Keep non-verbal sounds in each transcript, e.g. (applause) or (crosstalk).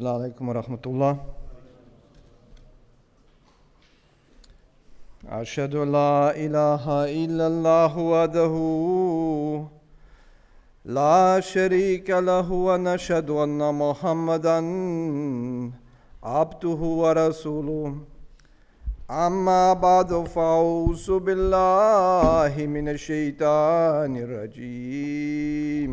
السلام عليكم ورحمة الله أشهد لا إله إلا الله وحده لا شريك له ونشهد أن محمدا عبده ورسوله أما بعد فأعوذ بالله من الشيطان الرجيم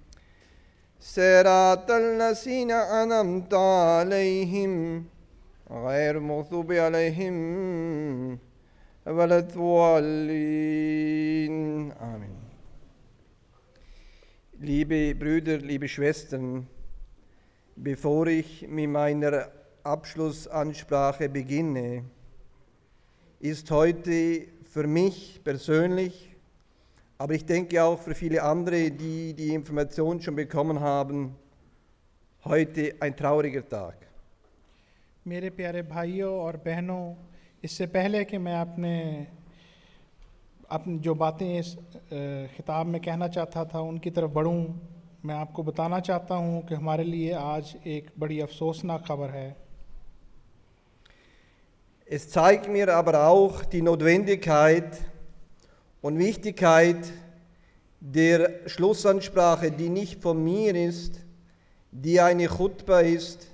صراط الذين أنعمت عليهم غير المغضوب عليهم ولا الضالين آمين Liebe Brüder, liebe Schwestern, bevor ich mit meiner Abschlussansprache beginne, ist heute für mich persönlich aber ich denke auch für viele andere, die die Information schon bekommen haben, heute ein trauriger Tag. मेरे प्यारे भाइयों और बहनों इससे पहले कि मैं अपने अपने जो बातें इस खिताब में कहना चाहता था उनकी तरफ बढ़ूं मैं आपको बताना चाहता हूं कि हमारे लिए आज एक बड़ी अफसोसनाक खबर है Es zeigt mir aber auch die Notwendigkeit, und Wichtigkeit der Schlussansprache, die nicht von mir ist, die eine Chutba ist,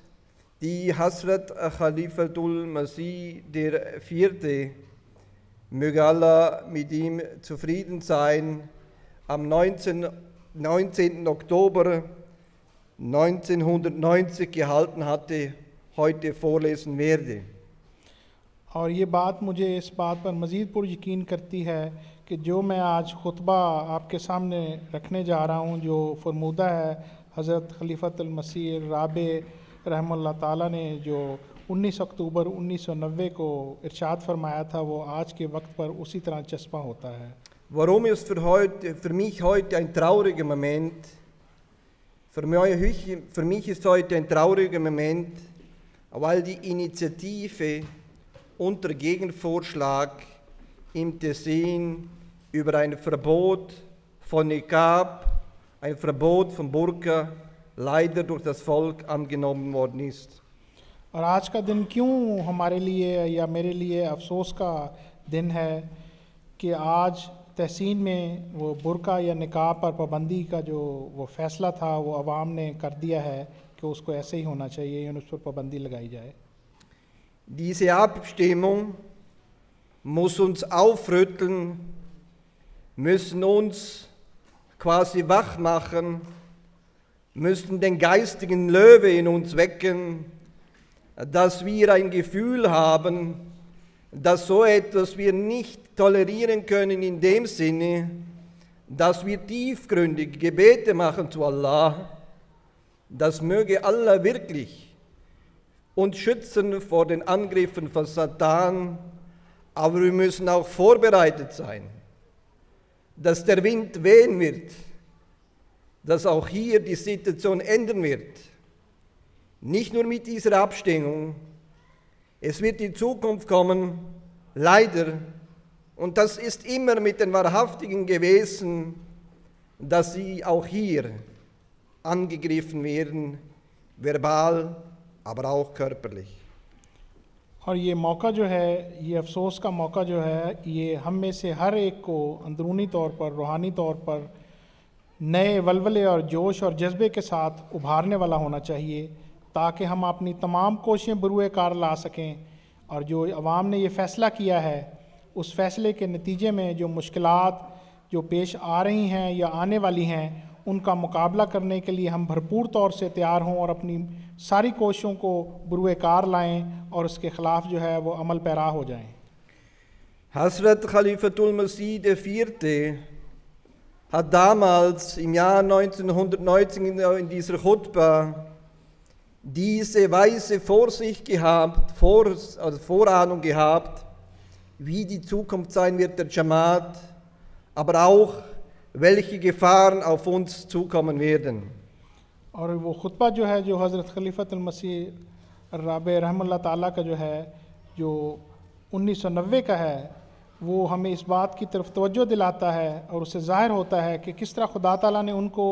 die Hasrat Khalifatul Masih der Vierte, möge Allah mit ihm zufrieden sein, am 19, 19. Oktober 1990 gehalten hatte, heute vorlesen werde. और ये बात मुझे इस बात पर मज़ीद पुर यकीन कि जो मैं आज खुतबा आपके सामने रखने जा रहा हूँ जो फरमूदा है हज़रत खलीफतमसीह राब रहम ताला ने जो 19 अक्टूबर 1990 को इरशाद फरमाया था वो आज के वक्त पर उसी तरह चस्पा होता है Warum ist für, heute, für mich heute ein trauriger Moment? Für mich, für mich ist heute ein trauriger Moment, weil die Initiative unter Gegenvorschlag im Tessin über ein Verbot von Nikab, ein Verbot von Burka, leider durch das Volk angenommen worden ist. और आज का दिन क्यों हमारे लिए या मेरे लिए अफसोस का दिन है कि आज तहसीन में वो बुरका या निकाब पर पाबंदी का जो वो फैसला था वो आवाम ने कर दिया है कि उसको ऐसे ही होना चाहिए या उस पर पाबंदी लगाई जाए Diese Abstimmung muss uns aufrütteln, müssen uns quasi wach machen, müssen den geistigen Löwe in uns wecken, dass wir ein Gefühl haben, dass so etwas wir nicht tolerieren können in dem Sinne, dass wir tiefgründige Gebete machen zu Allah. Das möge Allah wirklich uns schützen vor den Angriffen von Satan, aber wir müssen auch vorbereitet sein dass der Wind wehen wird, dass auch hier die Situation ändern wird. Nicht nur mit dieser Abstimmung, es wird die Zukunft kommen, leider, und das ist immer mit den Wahrhaftigen gewesen, dass sie auch hier angegriffen werden, verbal, aber auch körperlich. और ये मौका जो है ये अफसोस का मौका जो है ये हम में से हर एक को अंदरूनी तौर पर रूहानी तौर पर नए वलवले और जोश और जज्बे के साथ उभारने वाला होना चाहिए ताकि हम अपनी तमाम कोशिशें बुरुए कार ला सकें और जो अवाम ने ये फ़ैसला किया है उस फैसले के नतीजे में जो मुश्किल जो पेश आ रही हैं या आने वाली हैं उनका मुकाबला करने के लिए हम भरपूर तौर से तैयार हों और अपनी सारी कोशिशों को बुरुए कार लाएँ और उसके ख़िलाफ़ जो है वो अमल पैरा हो जाएँ Hazrat Khalifatul Masih IV. hat damals im Jahr 1919 in dieser Khutba diese weiße Vorsicht gehabt, vor, also Vorahnung gehabt, wie die Zukunft sein wird der Jamaat, aber auch welche Gefahren auf uns zukommen werden. और वो खुतबा जो है जो हज़रत खलीफत मसीह राब रहमल्ला ताला का जो है जो 1990 का है वो हमें इस बात की तरफ तवज्जो दिलाता है और उससे ज़ाहिर होता है कि किस तरह खुदा ताला ने उनको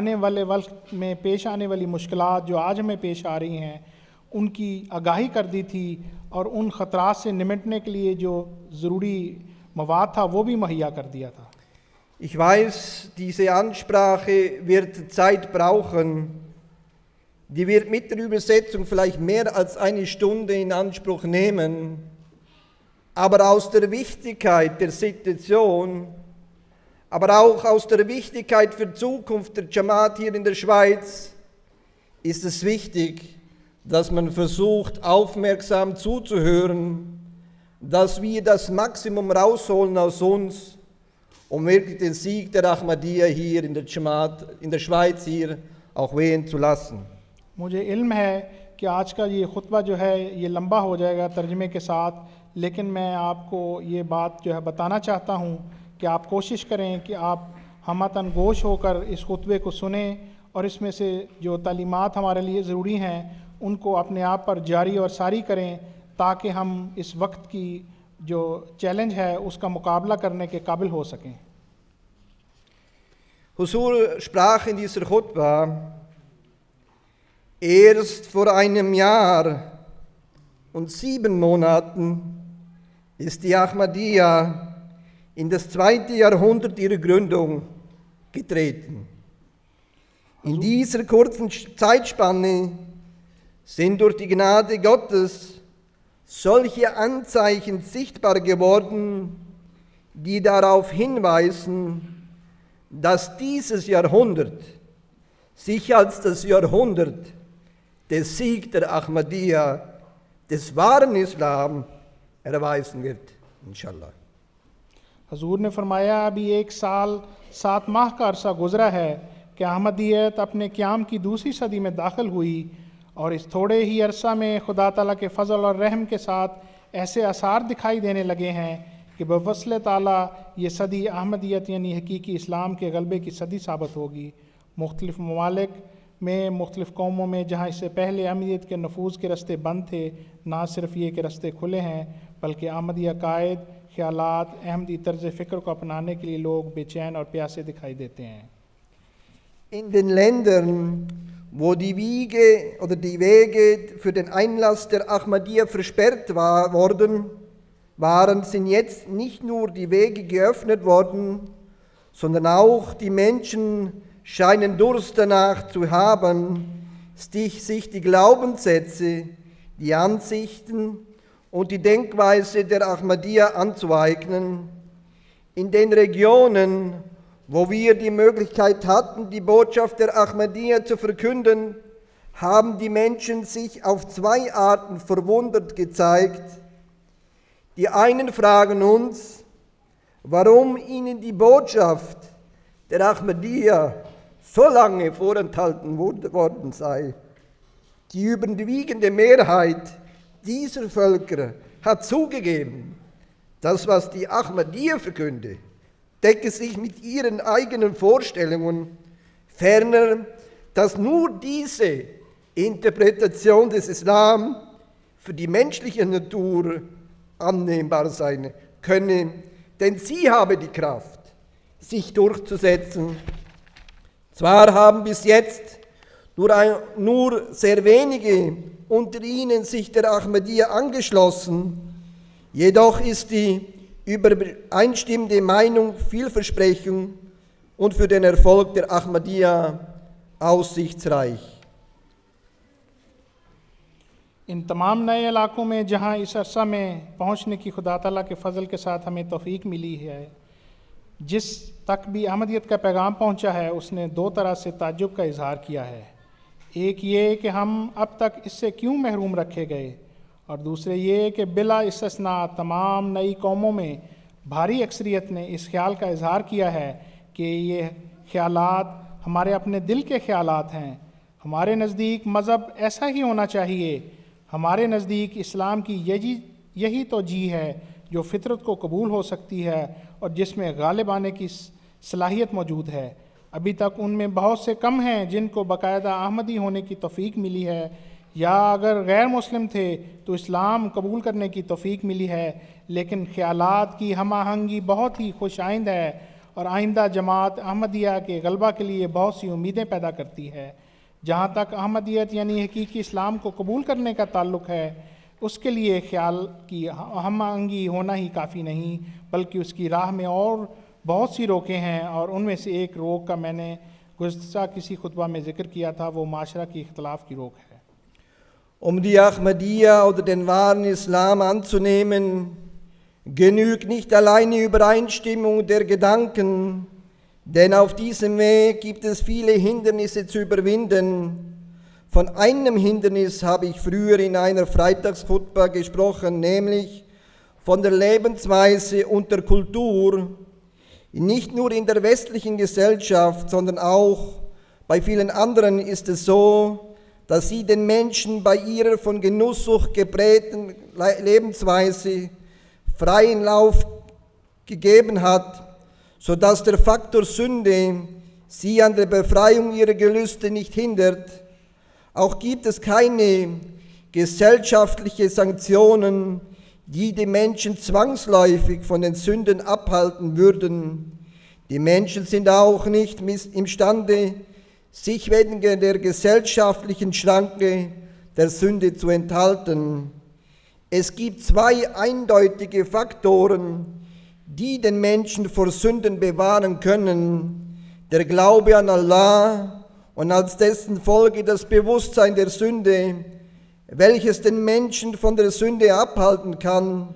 आने वाले वक्त में पेश आने वाली मुश्किल जो आज हमें पेश आ रही हैं उनकी आगाही कर दी थी और उन ख़तरात से निमटने के लिए जो ज़रूरी मवाद था वो भी मुहैया कर दिया था Ich weiß, diese Ansprache wird Zeit brauchen. Die wird mit der Übersetzung vielleicht mehr als eine Stunde in Anspruch nehmen. Aber aus der Wichtigkeit der Situation, aber auch aus der Wichtigkeit für Zukunft der Jamaat hier in der Schweiz, ist es wichtig, dass man versucht, aufmerksam zuzuhören, dass wir das Maximum rausholen aus uns um wirklich den Sieg der Ahmadiyya hier in der Jamaat, in der Schweiz hier auch wehen zu lassen. मुझे इल्म है कि आज का ये खुतबा जो है ये लंबा हो जाएगा तर्जमे के साथ लेकिन मैं आपको ये बात जो है बताना चाहता हूँ कि आप कोशिश करें कि आप हमतन गोश होकर इस खुतबे को सुने और इसमें से जो तालीमत हमारे लिए ज़रूरी हैं उनको अपने आप पर जारी और सारी करें ताकि हम इस वक्त की जो चैलेंज है उसका मुकाबला करने के काबिल हो सकें Husul sprach in dieser Khutba, erst vor einem Jahr und sieben Monaten ist die Ahmadiyya in das zweite Jahrhundert ihrer Gründung getreten. In also dieser kurzen Zeitspanne sind durch die Gnade Gottes solche Anzeichen sichtbar geworden, die darauf hinweisen, dass dieses Jahrhundert sich als das Jahrhundert des Sieg der Ahmadiyya, des wahren Islam, erweisen wird, inshallah. हजूर ने फरमाया अभी एक साल सात माह का अरसा गुजरा है कि अहमदियत अपने क्याम की दूसरी सदी में दाखिल हुई और इस थोड़े ही अरसा में खुदा तला के फ़ज़ल और रहम के साथ ऐसे आसार दिखाई देने लगे हैं कि बवसल ताला ये सदी अहमदियत यानी हकीकी इस्लाम के गलबे की सदी साबित होगी मुख्तलिफ़ ममालिक में मुख्तलिफ़ कौमों में जहाँ इससे पहले अहमदियत के नफूज के रस्ते बंद थे ना सिर्फ ये के रस्ते खुले हैं बल्कि आमदी अकायद ख्याल अहमदी तर्ज फ़िक्र को अपनाने के लिए लोग बेचैन और प्यासे दिखाई देते हैं इन दिन Ländern, wo die Wiege oder die Wege für den Einlass der Ahmadiyya versperrt war, worden waren, sind jetzt nicht nur die Wege geöffnet worden, sondern auch die Menschen scheinen Durst danach zu haben, sich die Glaubenssätze, die Ansichten und die Denkweise der Ahmadiyya anzueignen. In den Regionen, wo wir die Möglichkeit hatten, die Botschaft der Ahmadiyya zu verkünden, haben die Menschen sich auf zwei Arten verwundert gezeigt. Die einen fragen uns, warum ihnen die Botschaft der Ahmadiyya so lange vorenthalten worden sei. Die überwiegende Mehrheit dieser Völker hat zugegeben, das, was die Ahmadiyya verkünde, decke sich mit ihren eigenen Vorstellungen. Ferner, dass nur diese Interpretation des Islam für die menschliche Natur annehmbar sein könne, denn sie habe die Kraft, sich durchzusetzen. Zwar haben bis jetzt nur, ein, nur sehr wenige unter ihnen sich der Ahmadiyya angeschlossen, jedoch ist die übereinstimmende Meinung, Vielversprechung und für den Erfolg der Ahmadiyya aussichtsreich. इन तमाम नए इलाकों में जहां इस अरसा में पहुंचने की खुदा तला के फजल के साथ हमें तोफ़ी मिली है जिस तक भी अहमदियत का पैगाम पहुंचा है उसने दो तरह से ताजुब का इजहार किया है एक ये कि हम अब तक इससे क्यों महरूम रखे गए और दूसरे ये कि बिला इसना तमाम नई कौमों में भारी अक्सरियत ने इस ख्याल का इजहार किया है कि ये ख्याल हमारे अपने दिल के ख्याल हैं हमारे नज़दीक मज़हब ऐसा ही होना चाहिए हमारे नज़दीक इस्लाम की यही यही तो जी है जो फितरत को कबूल हो सकती है और जिसमें गालिब आने की सलाहियत मौजूद है अभी तक उनमें बहुत से कम हैं जिनको बाकायदा आहमदी होने की तोफ़ी मिली है या अगर गैर मुस्लिम थे तो इस्लाम कबूल करने की तोफीक मिली है लेकिन ख्याल की हम आहंगी बहुत ही खुश आइंद है और आइंदा जमात अहमदिया के गलबा के लिए बहुत सी उम्मीदें पैदा करती है जहाँ तक अहमदियत यानी हकीकी इस्लाम को कबूल करने का ताल्लुक है उसके लिए ख्याल की हम आहंगी होना ही काफ़ी नहीं बल्कि उसकी राह में और बहुत सी रोकें हैं और उनमें से एक रोक का मैंने गुजशा किसी खुतबा में जिक्र किया था वो माशरा की इख्तलाफ की रोक है um die Ahmadiyya oder den wahren Islam anzunehmen, genügt nicht allein die Übereinstimmung der Gedanken, denn auf diesem Weg gibt es viele Hindernisse zu überwinden. Von einem Hindernis habe ich früher in einer Freitagsfutba gesprochen, nämlich von der Lebensweise und der Kultur, nicht nur in der westlichen Gesellschaft, sondern auch bei vielen anderen ist es so, dass sie den Menschen bei ihrer von Genusssucht geprägten Lebensweise freien Lauf gegeben hat, sodass der Faktor Sünde sie an der Befreiung ihrer Gelüste nicht hindert. Auch gibt es keine gesellschaftliche Sanktionen, die die Menschen zwangsläufig von den Sünden abhalten würden. Die Menschen sind auch nicht imstande, sich wegen der gesellschaftlichen Schranke der Sünde zu enthalten. Es gibt zwei eindeutige Faktoren, die den Menschen vor Sünden bewahren können. Der Glaube an Allah und als dessen Folge das Bewusstsein der Sünde, welches den Menschen von der Sünde abhalten kann.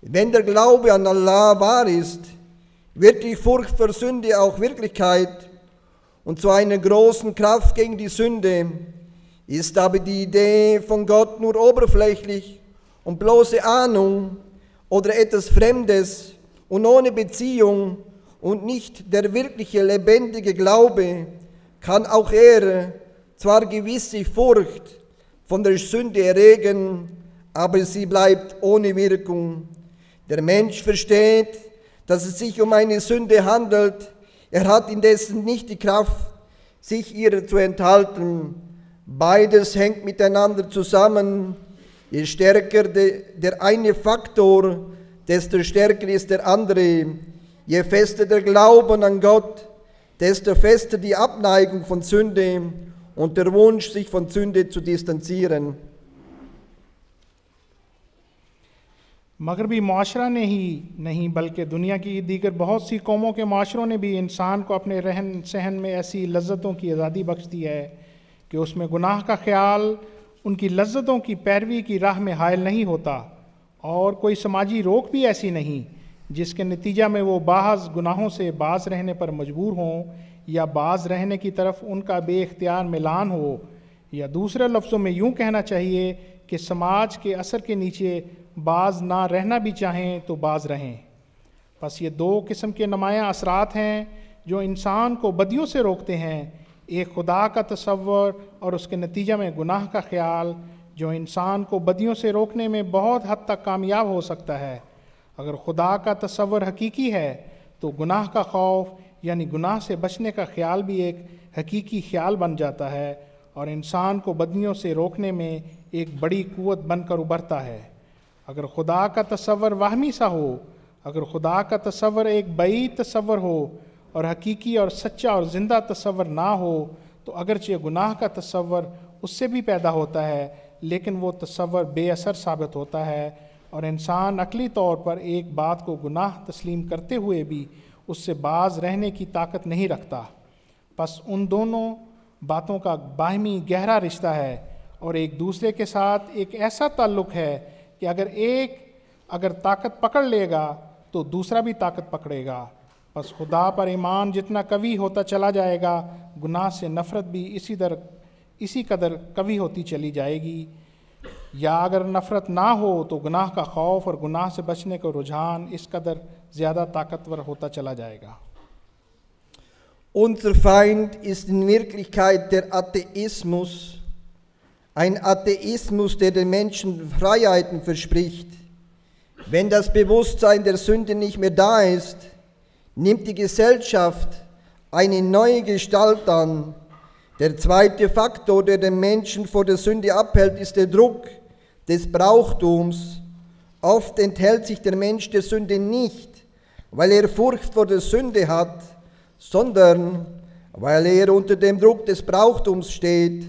Wenn der Glaube an Allah wahr ist, wird die Furcht vor Sünde auch Wirklichkeit und zu einer großen Kraft gegen die Sünde, ist aber die Idee von Gott nur oberflächlich und bloße Ahnung oder etwas Fremdes und ohne Beziehung und nicht der wirkliche lebendige Glaube, kann auch er zwar gewisse Furcht von der Sünde erregen, aber sie bleibt ohne Wirkung. Der Mensch versteht, dass es sich um eine Sünde handelt, er hat indessen nicht die Kraft, sich ihrer zu enthalten. Beides hängt miteinander zusammen. Je stärker de, der eine Faktor, desto stärker ist der andere. Je fester der Glauben an Gott, desto fester die Abneigung von Sünde und der Wunsch, sich von Sünde zu distanzieren. मगरबी माशरा ने ही नहीं बल्कि दुनिया की दीगर बहुत सी कौमों के माशरों ने भी इंसान को अपने रहन सहन में ऐसी लज्जतों की आज़ादी बख्श दी है कि उसमें गुनाह का ख्याल उनकी लज्जतों की पैरवी की राह में हायल नहीं होता और कोई समाजी रोक भी ऐसी नहीं जिसके नतीजा में वो बाज गुनाहों से बाज रहने पर मजबूर हों या बाज रहने की तरफ उनका बेख्तियार मिलान हो या दूसरे लफ्ज़ों में यूँ कहना चाहिए कि समाज के असर के नीचे बाज ना रहना भी चाहें तो बाज रहें बस ये दो किस्म के नमाया असरात हैं जो इंसान को बदियों से रोकते हैं एक खुदा का तस्वर और उसके नतीजा में गुनाह का ख्याल जो इंसान को बदियों से रोकने में बहुत हद तक कामयाब हो सकता है अगर खुदा का तस्वर हकीकी है तो गुनाह का खौफ यानी गुनाह से बचने का ख्याल भी एक हकीकी ख्याल बन जाता है और इंसान को बदियों से रोकने में एक बड़ी क़वत बनकर उभरता है अगर खुदा का तस्वर वाहमी सा हो अगर खुदा का तस्वर एक बई तस्वर हो और हकीकी और सच्चा और ज़िंदा तस्वर ना हो तो अगरचे गुनाह का तस्वर उससे भी पैदा होता है लेकिन वो तस्वर बेअसर साबित होता है और इंसान अकली तौर पर एक बात को गुनाह तस्लीम करते हुए भी उससे बाज रहने की ताकत नहीं रखता बस उन दोनों बातों का बाहमी गहरा रिश्ता है और एक दूसरे के साथ एक ऐसा ताल्लुक़ है कि अगर एक अगर ताकत पकड़ लेगा तो दूसरा भी ताकत पकड़ेगा बस खुदा पर ईमान जितना कवि होता चला जाएगा गुनाह से नफ़रत भी इसी दर इसी कदर कवि होती चली जाएगी या अगर नफ़रत ना हो तो गुनाह का खौफ और गुनाह से बचने का रुझान इस कदर ज़्यादा ताकतवर होता चला जाएगा Unser Feind ist in Wirklichkeit der Atheismus, Ein Atheismus, der den Menschen Freiheiten verspricht. Wenn das Bewusstsein der Sünde nicht mehr da ist, nimmt die Gesellschaft eine neue Gestalt an. Der zweite Faktor, der den Menschen vor der Sünde abhält, ist der Druck des Brauchtums. Oft enthält sich der Mensch der Sünde nicht, weil er Furcht vor der Sünde hat, sondern weil er unter dem Druck des Brauchtums steht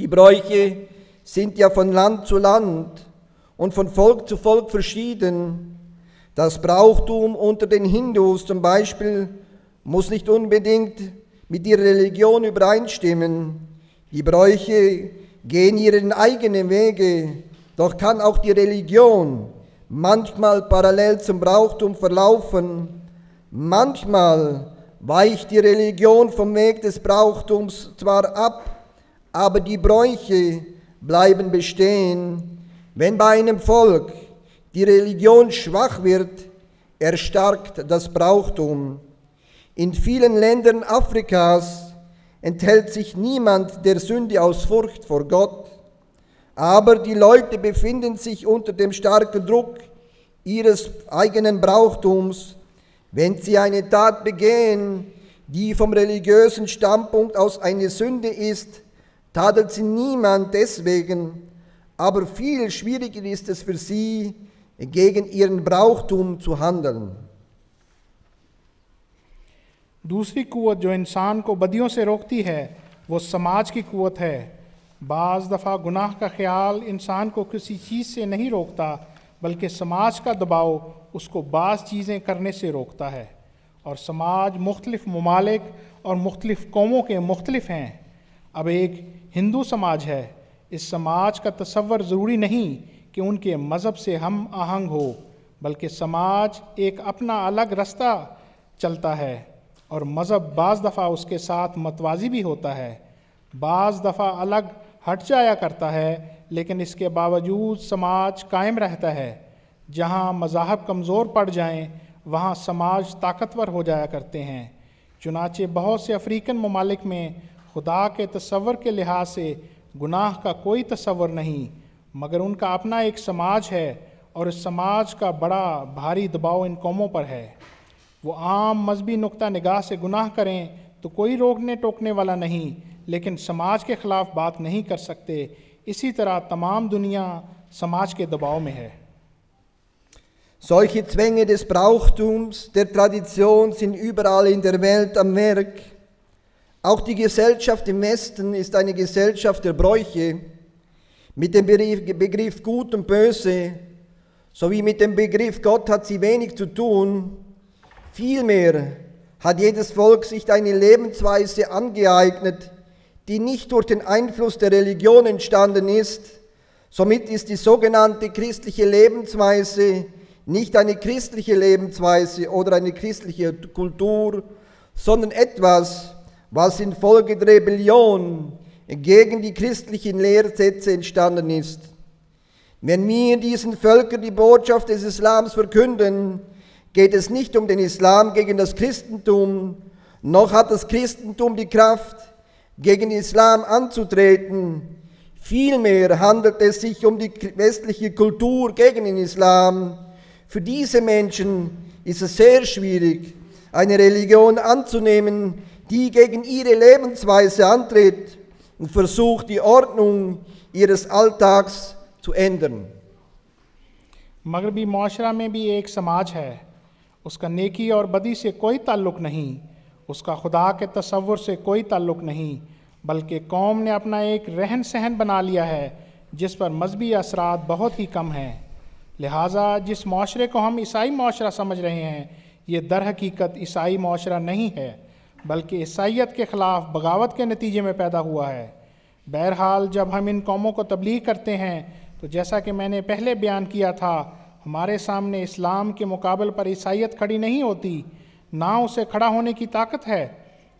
die Bräuche sind ja von Land zu Land und von Volk zu Volk verschieden. Das Brauchtum unter den Hindus zum Beispiel muss nicht unbedingt mit ihrer Religion übereinstimmen. Die Bräuche gehen ihren eigenen Wege, doch kann auch die Religion manchmal parallel zum Brauchtum verlaufen. Manchmal weicht die Religion vom Weg des Brauchtums zwar ab, aber die Bräuche bleiben bestehen. Wenn bei einem Volk die Religion schwach wird, erstarkt das Brauchtum. In vielen Ländern Afrikas enthält sich niemand der Sünde aus Furcht vor Gott, aber die Leute befinden sich unter dem starken Druck ihres eigenen Brauchtums, wenn sie eine Tat begehen, die vom religiösen Standpunkt aus eine Sünde ist, tadelt sie niemand deswegen, aber viel schwieriger ist es für sie, gegen ihren Brauchtum zu handeln. दूसरी कुवत जो इंसान को बदियों से रोकती है वो समाज की कुवत है बाज़ दफ़ा गुनाह का ख्याल इंसान को किसी चीज़ से नहीं रोकता बल्कि समाज का दबाव उसको बाज़ चीज़ें करने से रोकता है और समाज मुख्तलिफ़ ममालिक और मुख्तलिफ़ कौमों के मुख्तलिफ हैं अब एक हिंदू समाज है इस समाज का तस्वर ज़रूरी नहीं कि उनके मज़हब से हम आहंग हो बल्कि समाज एक अपना अलग रास्ता चलता है और मज़हब बाज़ दफ़ा उसके साथ मतवाजी भी होता है बाज़ दफ़ा अलग हट जाया करता है लेकिन इसके बावजूद समाज कायम रहता है जहाँ मज़ाहब कमज़ोर पड़ जाएं वहाँ समाज ताकतवर हो जाया करते हैं चुनाचे बहुत से अफ्रीकन ममालिक में खुदा के तस्वर के लिहाज से गुनाह का कोई तस्वर नहीं मगर उनका अपना एक समाज है और इस समाज का बड़ा भारी दबाव इन कौमों पर है वो आम मजहबी नुक़ निगाह से गुनाह करें तो कोई रोकने टोकने वाला नहीं लेकिन समाज के ख़िलाफ़ बात नहीं कर सकते इसी तरह तमाम दुनिया समाज के दबाव में है Solche Zwänge des Brauchtums, der Tradition sind überall in der Welt am Werk. Auch die Gesellschaft im Westen ist eine Gesellschaft der Bräuche. Mit dem Begriff Gut und Böse sowie mit dem Begriff Gott hat sie wenig zu tun. Vielmehr hat jedes Volk sich eine Lebensweise angeeignet, die nicht durch den Einfluss der Religion entstanden ist. Somit ist die sogenannte christliche Lebensweise nicht eine christliche Lebensweise oder eine christliche Kultur, sondern etwas, was infolge der Rebellion gegen die christlichen Lehrsätze entstanden ist. Wenn wir diesen Völkern die Botschaft des Islams verkünden, geht es nicht um den Islam gegen das Christentum, noch hat das Christentum die Kraft, gegen den Islam anzutreten. Vielmehr handelt es sich um die westliche Kultur gegen den Islam. Für diese Menschen ist es sehr schwierig, eine Religion anzunehmen, die gegen ihre Lebensweise antritt und versucht, die Ordnung ihres Alltags zu ändern. मगरबी माशरा में भी एक समाज है उसका नेकी और बदी से कोई ताल्लुक नहीं उसका खुदा के तस्वुर से कोई ताल्लुक नहीं बल्कि कौम ने अपना एक रहन सहन बना लिया है जिस पर मजहबी असरा बहुत ही कम हैं लिहाजा जिस माशरे को हम ईसाई माशरा समझ रहे हैं ये दर हकीकत ईसाई माशरा नहीं है बल्कि ईसाइत के ख़िलाफ़ बगावत के नतीजे में पैदा हुआ है बहरहाल जब हम इन कौमों को तबलीग करते हैं तो जैसा कि मैंने पहले बयान किया था हमारे सामने इस्लाम के मुकाबल पर ईसाइत खड़ी नहीं होती ना उसे खड़ा होने की ताकत है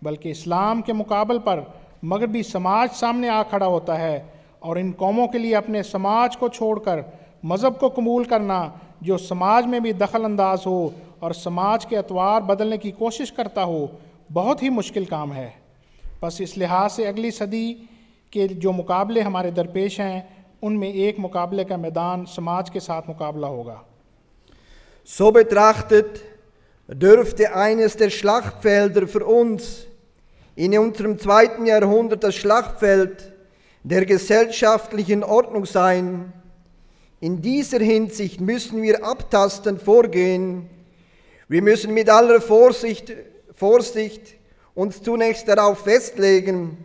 बल्कि इस्लाम के मुकाबल पर मगरबी समाज सामने आ खड़ा होता है और इन कौमों के लिए अपने समाज को छोड़कर मज़हब को कबूल करना जो समाज में भी दखल अंदाज हो और समाज के अतवार बदलने की कोशिश करता हो बहुत ही मुश्किल काम है बस इस लिहाज से अगली सदी के जो मुकाबले हमारे दरपेश हैं उनमें एक मुकाबले का मैदान समाज के साथ मुकाबला होगा So betrachtet dürfte eines der Schlachtfelder für uns in unserem zweiten Jahrhundert das Schlachtfeld der gesellschaftlichen Ordnung sein. In dieser Hinsicht müssen wir abtastend vorgehen. Wir müssen mit aller Vorsicht Vorsicht uns zunächst darauf festlegen,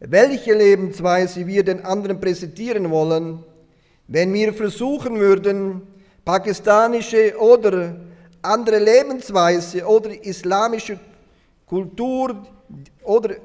welche Lebensweise wir den anderen präsentieren wollen, wenn wir versuchen würden, pakistanische oder andere Lebensweise oder islamische Kultur oder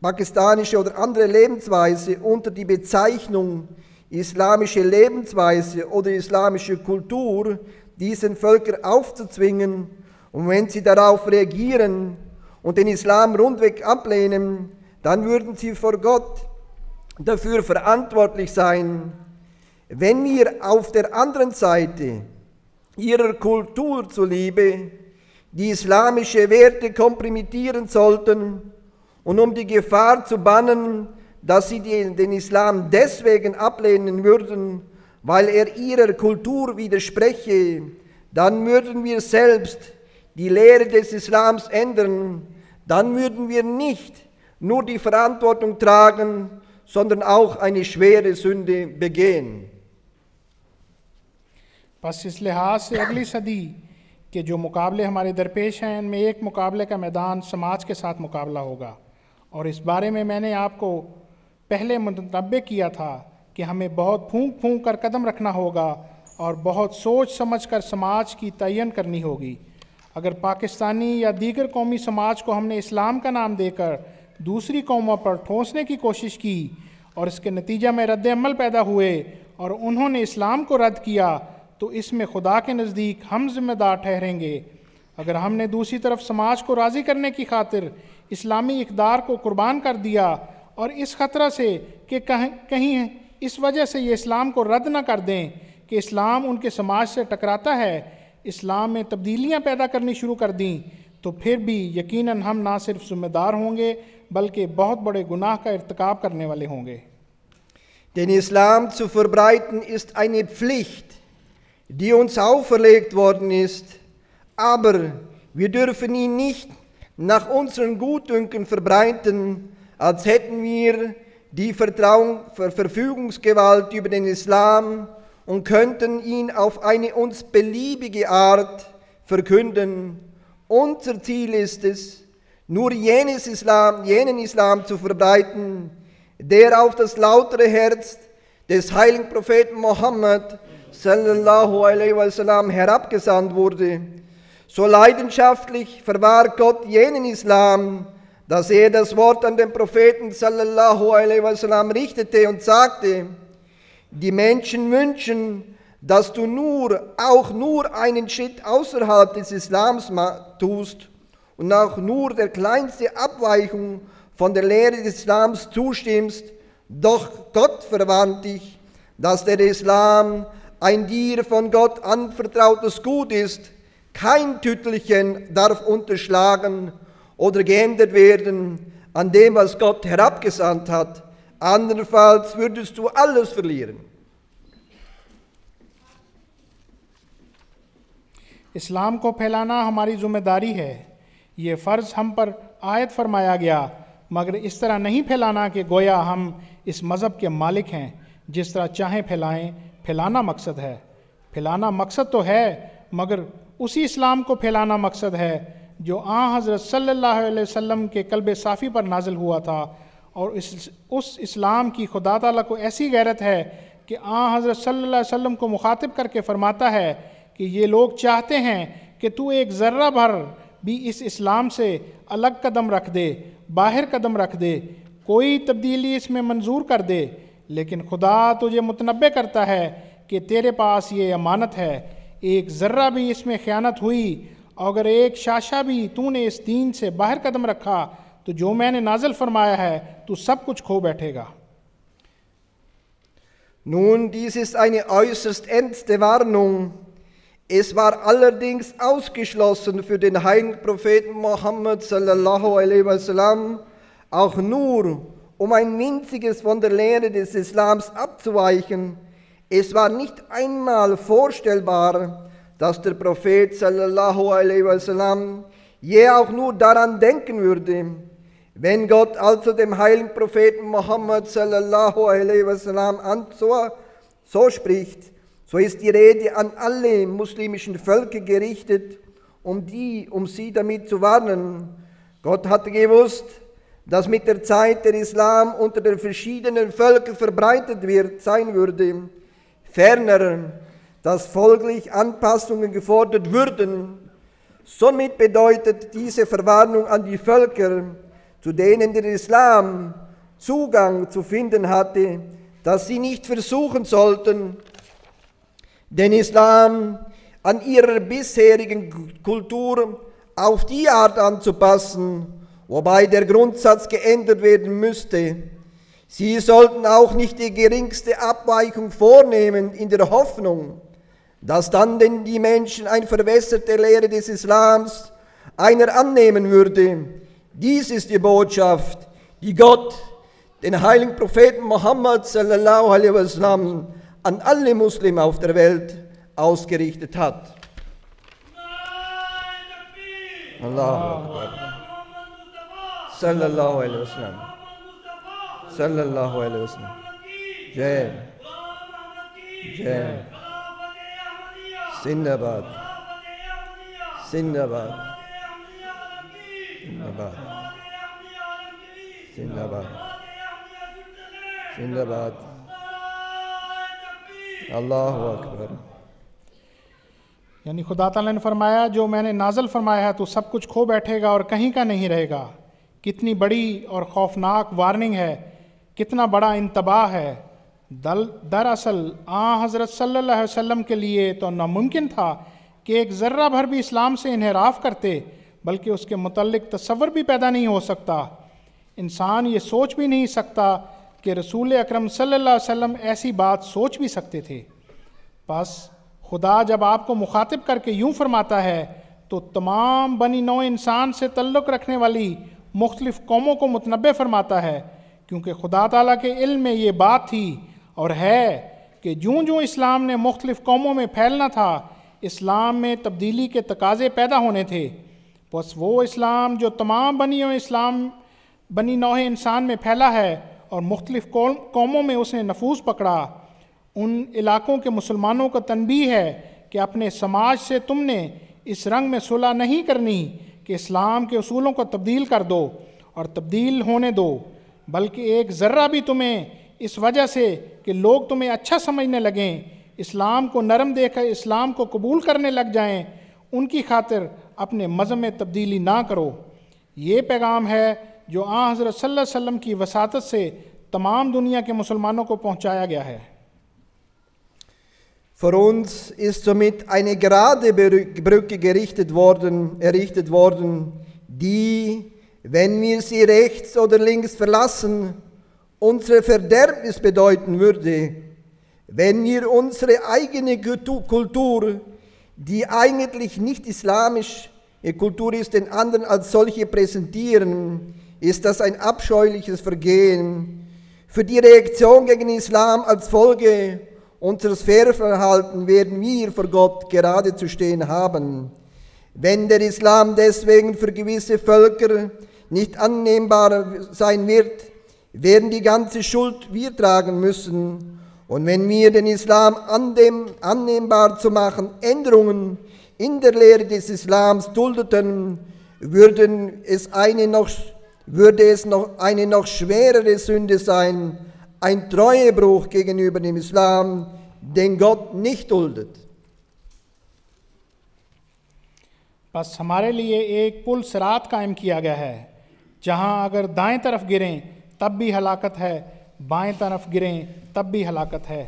pakistanische oder andere Lebensweise unter die Bezeichnung islamische Lebensweise oder islamische Kultur diesen Völkern aufzuzwingen, und wenn sie darauf reagieren und den Islam rundweg ablehnen, dann würden sie vor Gott dafür verantwortlich sein. Wenn wir auf der anderen Seite ihrer Kultur zuliebe die islamische Werte komprimieren sollten und um die Gefahr zu bannen, dass sie den Islam deswegen ablehnen würden, weil er ihrer Kultur widerspreche, dann würden wir selbst die Lehre des Islams ändern, dann würden wir nicht nur die Verantwortung tragen, sondern auch eine schwere Sünde begehen. बस इस लिहाज से अगली सदी के जो मुकाबले हमारे दरपेश हैं इनमें एक मुकाबले का मैदान समाज के साथ मुकाबला होगा और इस बारे में मैंने आपको पहले मुतनबे किया था कि हमें बहुत फूंक फूंक कर कदम रखना होगा और बहुत सोच समझ कर समाज की तयन करनी होगी अगर पाकिस्तानी या दीगर कौमी समाज को हमने इस्लाम का नाम देकर दूसरी कौमों पर ठोसने की कोशिश की और इसके नतीजा में रद्दमल पैदा हुए और उन्होंने इस्लाम को रद्द किया तो इसमें खुदा के नज़दीक हम जिम्मेदार ठहरेंगे अगर हमने दूसरी तरफ समाज को राज़ी करने की खातिर इस्लामी इकदार को कुर्बान कर दिया और इस खतरा से कि कहीं इस वजह से ये इस्लाम को रद्द न कर दें कि इस्लाम उनके समाज से टकराता है इस्लाम में तब्दीलियां पैदा करनी शुरू कर दी तो फिर भी यकीनन हम ना सिर्फ जिम्मेदार होंगे बल्कि बहुत बड़े गुनाह का irtikab करने वाले होंगे Den Islam zu verbreiten ist eine Pflicht, die uns auferlegt worden ist, aber wir dürfen ihn nicht nach unseren Gutdünken verbreiten, als hätten wir die Vertrauung, Verfügungsgewalt über den Islam und könnten ihn auf eine uns beliebige Art verkünden. Unser Ziel ist es, nur jenes Islam, jenen Islam zu verbreiten, der auf das lautere Herz des heiligen Propheten Mohammed herabgesandt wurde. So leidenschaftlich verwahrt Gott jenen Islam, dass er das Wort an den Propheten sallallahu alaihi wasallam richtete und sagte, die Menschen wünschen, dass du nur, auch nur einen Schritt außerhalb des Islams tust und auch nur der kleinste Abweichung von der Lehre des Islams zustimmst, doch Gott verwarnt dich, dass der Islam ein dir von Gott anvertrautes Gut ist, kein Tüttelchen darf unterschlagen oder geändert werden an dem, was Gott herabgesandt hat. Andernfalls würdest du alles verlieren. इस्लाम को फैलाना हमारी जिम्मेदारी है ये फ़र्ज़ हम पर आयत फरमाया गया मगर इस तरह नहीं फैलाना कि गोया हम इस मज़हब के मालिक हैं जिस तरह चाहें फैलाएं फैलाना मकसद है फैलाना मकसद तो है मगर उसी इस्लाम को फैलाना मकसद है जो आ हज़रत सल्लल्लाहु अलैहि वसल्लम के कल्ब साफ़ी पर नाजिल हुआ था और इस उस इस्लाम की खुदा तला को ऐसी गैरत है कि आ हज़रत सल्ला वसम को मुखातिब करके फ़रमाता है कि ये लोग चाहते हैं कि तू एक ज़र्रा भर भी इस इस्लाम से अलग कदम रख दे बाहर कदम रख दे कोई तब्दीली इसमें मंजूर कर दे लेकिन खुदा तुझे मुतनबे करता है कि तेरे पास ये अमानत है एक ज़र्रा भी इसमें ख़यानत हुई अगर एक शाशा भी तूने इस दीन से बाहर कदम रखा तो जो मैंने नाजल फरमाया है तू सब कुछ खो बैठेगा Nun, dies ist eine äußerst ernste Warnung. Es war allerdings ausgeschlossen für den heiligen Propheten Mohammed auch nur um ein winziges von der Lehre des Islams abzuweichen. Es war nicht einmal vorstellbar, dass der Prophet je auch nur daran denken würde, wenn Gott also dem heiligen Propheten Mohammed sallallahu alaihi wasallam so spricht, so ist die Rede an alle muslimischen Völker gerichtet, um die, um sie damit zu warnen. Gott hatte gewusst, dass mit der Zeit der Islam unter den verschiedenen Völkern verbreitet wird sein würde. Ferner, dass folglich Anpassungen gefordert würden. Somit bedeutet diese Verwarnung an die Völker, zu denen der Islam Zugang zu finden hatte, dass sie nicht versuchen sollten, den Islam an ihrer bisherigen Kultur auf die Art anzupassen, wobei der Grundsatz geändert werden müsste. Sie sollten auch nicht die geringste Abweichung vornehmen in der Hoffnung, dass dann denn die Menschen eine verwässerte Lehre des Islams einer annehmen würde, dies ist die Botschaft, die Gott, den heiligen Propheten Mohammed an alle Muslime auf der Welt ausgerichtet hat. Allah. Sallallahu alaihi wasallam. Sallallahu alaihi wasallam. Jai. Jai. Sindabad. Sindabad. जिंदाबाद जिंदाबाद जिंदाबाद अल्लाह अकबर यानी खुदा तला ने फरमाया जो मैंने नाजल फरमाया है तो सब कुछ खो बैठेगा और कहीं का नहीं रहेगा कितनी बड़ी और खौफनाक वार्निंग है कितना बड़ा इंतबाह है दल दरअसल आ हज़रत सल्लल्लाहु अलैहि वसल्लम के लिए तो नामुमकिन था कि एक ज़र्रा भर भी इस्लाम से इनहराफ करते बल्कि उसके मतलब तस्वर भी पैदा नहीं हो सकता इंसान ये सोच भी नहीं सकता कि रसूल अक्रम सम ऐसी बात सोच भी सकते थे बस खुदा जब आपको मुखातिब करके यूँ फरमाता है तो तमाम बनी नौ इंसान से तल्लक़ रखने वाली मुख्तलिफ़ कौमों को मतनब फरमाता है क्योंकि खुदा ताला के इल्म में ये बात थी और है कि जूँ जूँ इस्लाम ने मुख्तलिफ़ कौमों में फैलना था इस्लाम में तब्दीली के तकाजे पैदा होने थे बस वो इस्लाम जो तमाम बनी इस्लाम बनी नौहे इंसान में फैला है और मुख्तलिफ़ कौमों में उसने नफूज पकड़ा उन इलाकों के मुसलमानों का तनबी है कि अपने समाज से तुमने इस रंग में सुलह नहीं करनी कि इस्लाम के असूलों को तब्दील कर दो और तब्दील होने दो बल्कि एक ज़र्रा भी तुम्हें इस वजह से कि लोग तुम्हें अच्छा समझने लगें इस्लाम को नरम देखकर इस्लाम को कबूल करने लग जाएं उनकी खातिर अपने मज़म में तब्दीली ना करो ये पैगाम है जो आ हज़रत सल्लल्लाहु अलैहि वसल्लम की वसात से तमाम दुनिया के मुसलमानों को पहुंचाया गया है Vor uns ist somit eine gerade Brücke gerichtet worden, errichtet worden, die, wenn wir sie rechts oder links verlassen, unsere Verderbnis bedeuten würde, wenn wir unsere eigene Kultur, die eigentlich nicht islamisch, Kultur ist, den anderen als solche präsentieren, ist das ein abscheuliches Vergehen. Für die Reaktion gegen Islam als Folge unseres Fehlverhaltens werden wir vor Gott gerade zu stehen haben. Wenn der Islam deswegen für gewisse Völker nicht annehmbar sein wird, werden die ganze Schuld wir tragen müssen und wenn wir den Islam annehmbar zu machen, Änderungen in der Lehre des Islams duldeten, würden es eine noch, würde es noch eine noch schwerere Sünde sein, ein Treuebruch gegenüber dem Islam, den Gott nicht duldet. बस हमारे लिए एक पुल सिरात कायम किया गया है जहां अगर दाएं तरफ गिरें तब भी हलाकत है बाएं तरफ गिरें तब भी हलाकत है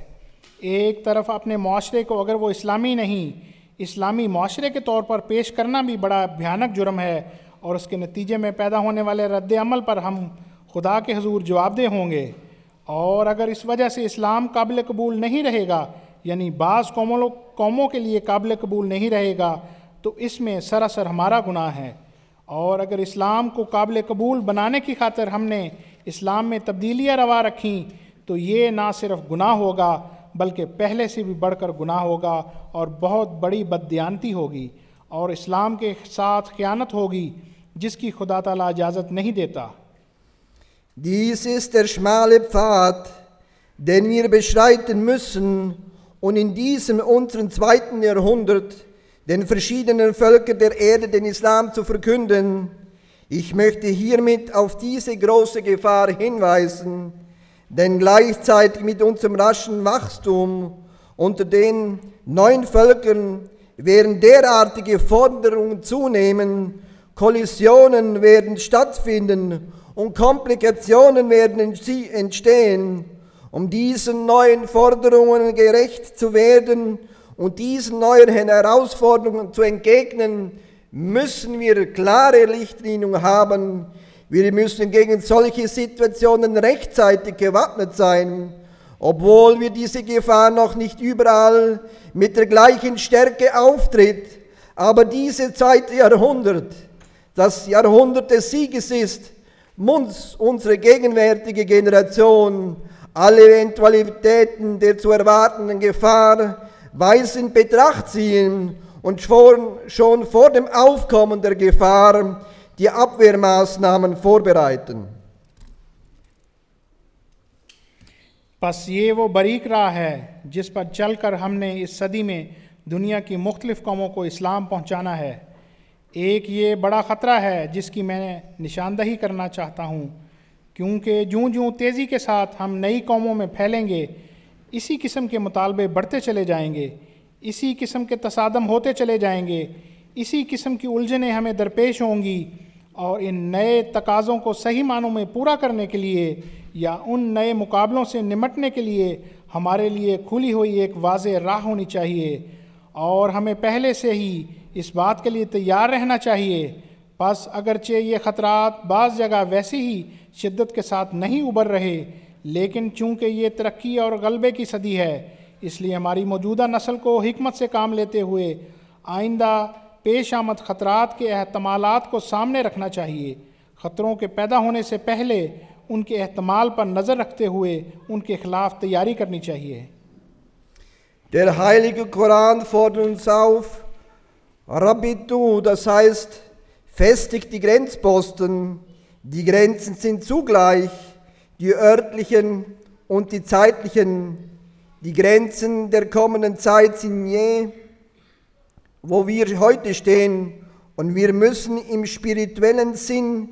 एक तरफ अपने माशरे को अगर वो इस्लामी नहीं इस्लामी माशरे के तौर पर पेश करना भी बड़ा भयानक जुर्म है और उसके नतीजे में पैदा होने वाले रद्द अमल पर हम खुदा के हजूर जवाबदेह होंगे और अगर इस वजह से इस्लाम काबिल कबूल नहीं रहेगा यानी बाज़ कौमों कौमों के लिए काबिल कबूल नहीं रहेगा तो इसमें सरासर हमारा गुनाह है और अगर इस्लाम को काबिल कबूल बनाने की खातर हमने इस्लाम में तब्दीलियाँ रवा रखी तो ये ना सिर्फ गुनाह होगा बल्कि पहले से भी बढ़कर गुनाह होगा और बहुत बड़ी बदयानती होगी और इस्लाम के साथ ख़यानत होगी जिसकी खुदा तला इजाज़त नहीं देता Dies ist der schmale Pfad, den wir beschreiten müssen und in diesem unseren zweiten Jahrhundert den verschiedenen Völkern der Erde den Islam zu verkünden – Ich möchte hiermit auf diese große Gefahr hinweisen, denn gleichzeitig mit unserem raschen Wachstum unter den neuen Völkern werden derartige Forderungen zunehmen, Kollisionen werden stattfinden und Komplikationen werden entstehen. Um diesen neuen Forderungen gerecht zu werden und diesen neuen Herausforderungen zu entgegnen, müssen wir klare Richtlinien haben. Wir müssen gegen solche Situationen rechtzeitig gewappnet sein, obwohl wir diese Gefahr noch nicht überall mit der gleichen Stärke auftritt. Aber diese Zeit Jahrhundert, das Jahrhundert des Sieges ist, muss unsere gegenwärtige Generation alle Eventualitäten der zu erwartenden Gefahr weise in Betracht ziehen und schon vor dem Aufkommen der Gefahr die Abwehrmaßnahmen vorbereiten. बस ये वो बरीक राह है जिस पर चलकर हमने इस सदी में दुनिया की मुख्तलिफ कौमों को इस्लाम पहुंचाना है एक ये बड़ा ख़तरा है जिसकी मैं निशानदही करना चाहता हूं क्योंकि जूं जूँ तेज़ी के साथ हम नई कौमों में फैलेंगे इसी किस्म के मुतालबे बढ़ते चले जाएंगे इसी किस्म के तसादम होते चले जाएंगे इसी किस्म की उलझने हमें दरपेश होंगी और इन नए तकाज़ों को सही मानों में पूरा करने के लिए या उन नए मुकाबलों से निमटने के लिए हमारे लिए खुली हुई एक वाज राह होनी चाहिए और हमें पहले से ही इस बात के लिए तैयार रहना चाहिए बस अगरचे ये ख़तरात बाज़ जगह वैसे ही शिद्दत के साथ नहीं उबर रहे लेकिन चूँकि ये तरक्की और गलबे की सदी है इसलिए हमारी मौजूदा नस्ल को हमत से काम लेते हुए आइंदा पेश आमद ख़तरा के अहतमाल को सामने रखना चाहिए ख़तरों के पैदा होने से पहले उनके अहतमाल पर नज़र रखते हुए उनके खिलाफ तैयारी करनी चाहिए Der heilige Koran fordert uns auf, Rabbitu, das heißt, festigt die Grenzposten. Die Grenzen sind zugleich die örtlichen und die zeitlichen Die Grenzen der kommenden Zeit sind je, wo wir heute stehen und wir müssen im spirituellen Sinn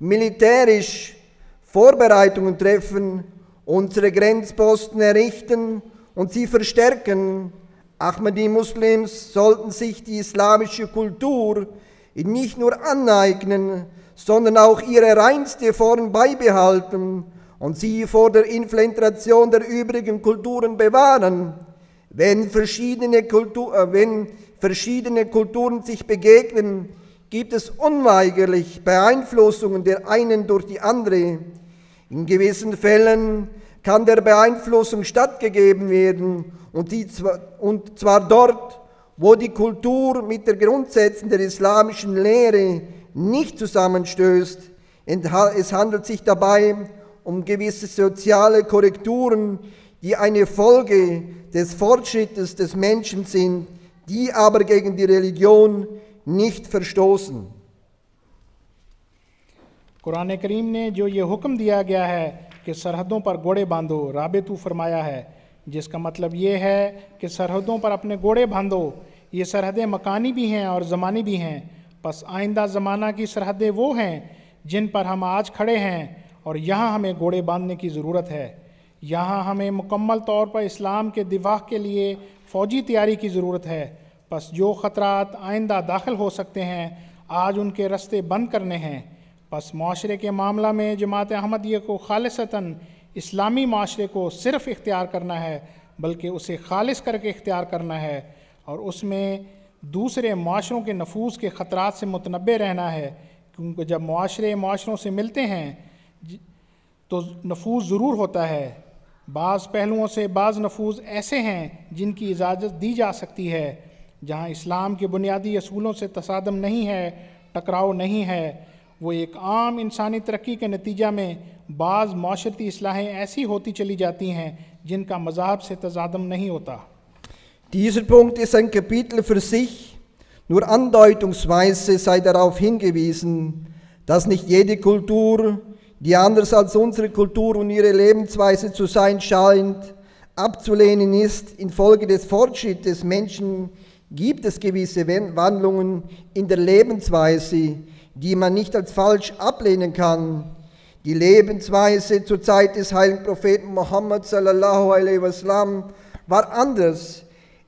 militärisch Vorbereitungen treffen, unsere Grenzposten errichten und sie verstärken. Ahmadi-Muslims sollten sich die islamische Kultur nicht nur aneignen, sondern auch ihre reinste Form beibehalten und sie vor der Infiltration der übrigen Kulturen bewahren. Wenn verschiedene, Kultu äh, wenn verschiedene Kulturen sich begegnen, gibt es unweigerlich Beeinflussungen der einen durch die andere. In gewissen Fällen kann der Beeinflussung stattgegeben werden und, zwar, und zwar dort, wo die Kultur mit den Grundsätzen der islamischen Lehre nicht zusammenstößt. Es handelt sich dabei um um gewisse soziale Korrekturen, die eine Folge des Fortschrittes des Menschen sind, die aber gegen die Religion nicht verstoßen. Quran करीम ने जो ये हुक्म दिया गया है कि सरहदों पर घोड़े बांधो राबितू फरमाया है जिसका मतलब ये है कि सरहदों पर अपने घोड़े बांधो ये सरहदें मकानी भी हैं और ज़मानी भी हैं बस आइंदा ज़माना की सरहदें वो हैं जिन पर हम आज खड़े हैं और यहाँ हमें घोड़े बांधने की ज़रूरत है यहाँ हमें मुकम्मल तौर पर इस्लाम के दिवाह के लिए फ़ौजी तैयारी की ज़रूरत है बस जो ख़तरात आइंदा दाखिल हो सकते हैं आज उनके रस्ते बंद करने हैं बस माशरे के मामला में जमात अहमदिया को खालसता इस्लामी माशरे को सिर्फ इख्तियार करना है बल्कि उसे खालिश करके इख्तियार करना है और उसमें दूसरे माशरों के नफूस के खतरा से मुतनबे रहना है क्योंकि जब माशरे माशरों से मिलते हैं तो नफूज ज़रूर होता है बाज़ पहलुओं से बाज़ नफूज ऐसे हैं जिनकी इजाज़त दी जा सकती है जहाँ इस्लाम के बुनियादी असूलों से तसादम नहीं है टकराव नहीं है वो एक आम इंसानी तरक्की के नतीजा में बाज़ माशरती असलाहें ऐसी होती चली जाती हैं जिनका मजहब से तजादम नहीं होता Dieser Punkt ist ein Kapitel für sich. Nur andeutungsweise sei darauf hingewiesen, dass nicht jede Kultur die anders als unsere Kultur und ihre Lebensweise zu sein scheint, abzulehnen ist. Infolge des Fortschritts des Menschen gibt es gewisse Wandlungen in der Lebensweise, die man nicht als falsch ablehnen kann. Die Lebensweise zur Zeit des heiligen Propheten Mohammed sallallahu war anders.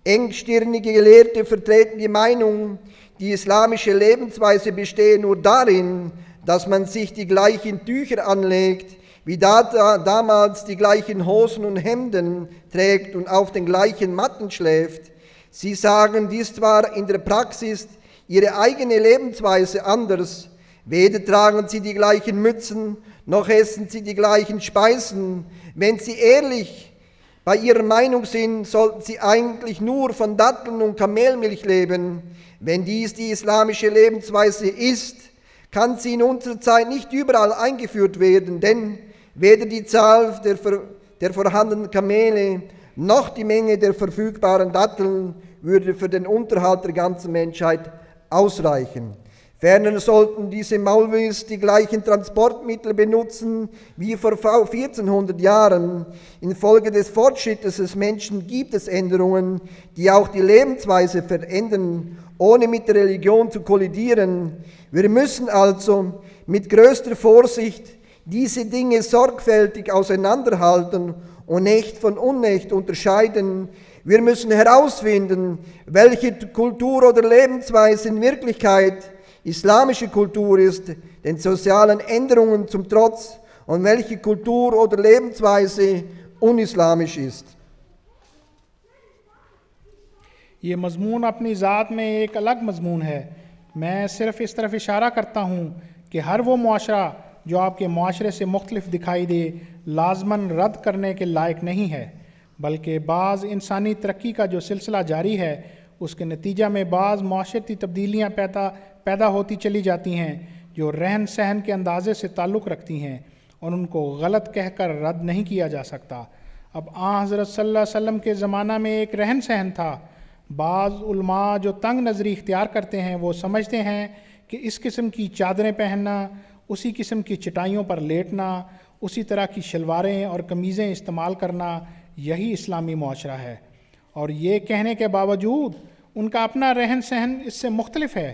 Engstirnige Gelehrte vertreten die Meinung, die islamische Lebensweise bestehe nur darin, dass man sich die gleichen Tücher anlegt, wie da, damals die gleichen Hosen und Hemden trägt und auf den gleichen Matten schläft. Sie sagen dies zwar in der Praxis ihre eigene Lebensweise anders, weder tragen sie die gleichen Mützen, noch essen sie die gleichen Speisen. Wenn sie ehrlich bei ihrer Meinung sind, sollten sie eigentlich nur von Datteln und Kamelmilch leben. Wenn dies die islamische Lebensweise ist, kann sie in unserer Zeit nicht überall eingeführt werden, denn weder die Zahl der, der vorhandenen Kamele noch die Menge der verfügbaren Datteln würde für den Unterhalt der ganzen Menschheit ausreichen. Ferner sollten diese Maulwürste die gleichen Transportmittel benutzen wie vor 1400 Jahren. Infolge des Fortschrittes des Menschen gibt es Änderungen, die auch die Lebensweise verändern ohne mit der Religion zu kollidieren. Wir müssen also mit größter Vorsicht diese Dinge sorgfältig auseinanderhalten und nicht von Unrecht unterscheiden. Wir müssen herausfinden, welche Kultur oder Lebensweise in Wirklichkeit islamische Kultur ist, den sozialen Änderungen zum Trotz, und welche Kultur oder Lebensweise unislamisch ist. ये मजमून अपनी ज़ात में एक अलग मजमून है मैं सिर्फ इस तरफ इशारा करता हूँ कि हर वो माशरा जो आपके माशरे से मुख्तलिफ दिखाई दे लाजमन रद्द करने के लायक नहीं है बल्कि बाज़ इंसानी तरक्की का जो सिलसिला जारी है उसके नतीजा में बाज़ माशरती तब्दीलियाँ पैदा पैदा होती चली जाती हैं जो रहन सहन के अंदाजे से ताल्लुक़ रखती हैं और उनको गलत कहकर रद्द नहीं किया जा सकता अब आ हज़रत सल्लल्लाहु अलैहि वसल्लम के ज़माना में एक रहन सहन था बाज़ जो तंग नज़री इख्तियार करते हैं वो समझते हैं कि इस किस्म की चादरें पहनना उसी किस्म की चटाइयों पर लेटना उसी तरह की शलवारें और कमीज़ें इस्तेमाल करना यही इस्लामी माशरा है और ये कहने के बावजूद उनका अपना रहन सहन इससे मुख्तलफ है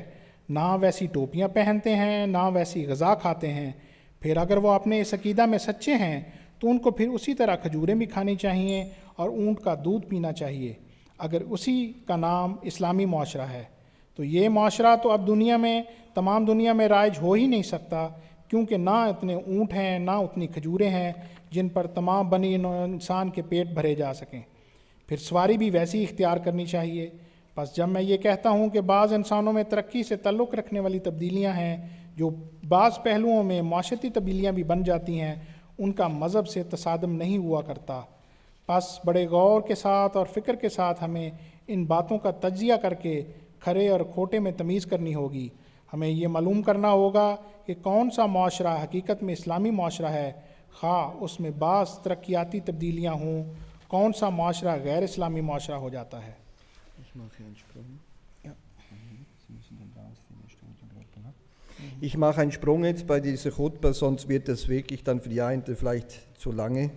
ना वैसी टोपियाँ पहनते हैं ना वैसी गज़ा खाते हैं फिर अगर वो अपने इस अकीदा में सच्चे हैं तो उनको फिर उसी तरह खजूरें भी खानी चाहिए और ऊँट का दूध पीना चाहिए अगर उसी का नाम इस्लामी माशरा है तो ये माशरा तो अब दुनिया में तमाम दुनिया में राइज हो ही नहीं सकता क्योंकि ना इतने ऊँट हैं ना उतनी खजूरें हैं जिन पर तमाम बनी इंसान के पेट भरे जा सकें फिर सवारी भी वैसी इख्तियार करनी चाहिए बस जब मैं ये कहता हूँ कि बाज़ इंसानों में तरक्की से तल्लुक़ रखने वाली तब्दीलियाँ हैं जो बाज़ पहलुओं में माशती तब्दीलियाँ भी बन जाती हैं उनका मज़हब से तसादम नहीं हुआ करता बस बड़े गौर के साथ और फ़िक्र के साथ हमें इन बातों का तजिया करके खरे और खोटे में तमीज़ करनी होगी हमें ये मालूम करना होगा कि कौन सा माशरा हकीकत में इस्लामी माशरा है खा हाँ, उसमें बास तरक्याती तब्दीलियाँ हों कौन सा माशरा गैर इस्लामी माशरा हो जाता है Ich mache einen Sprung jetzt bei dieser Chutba, sonst wird das wirklich dann für die Einte vielleicht zu lange.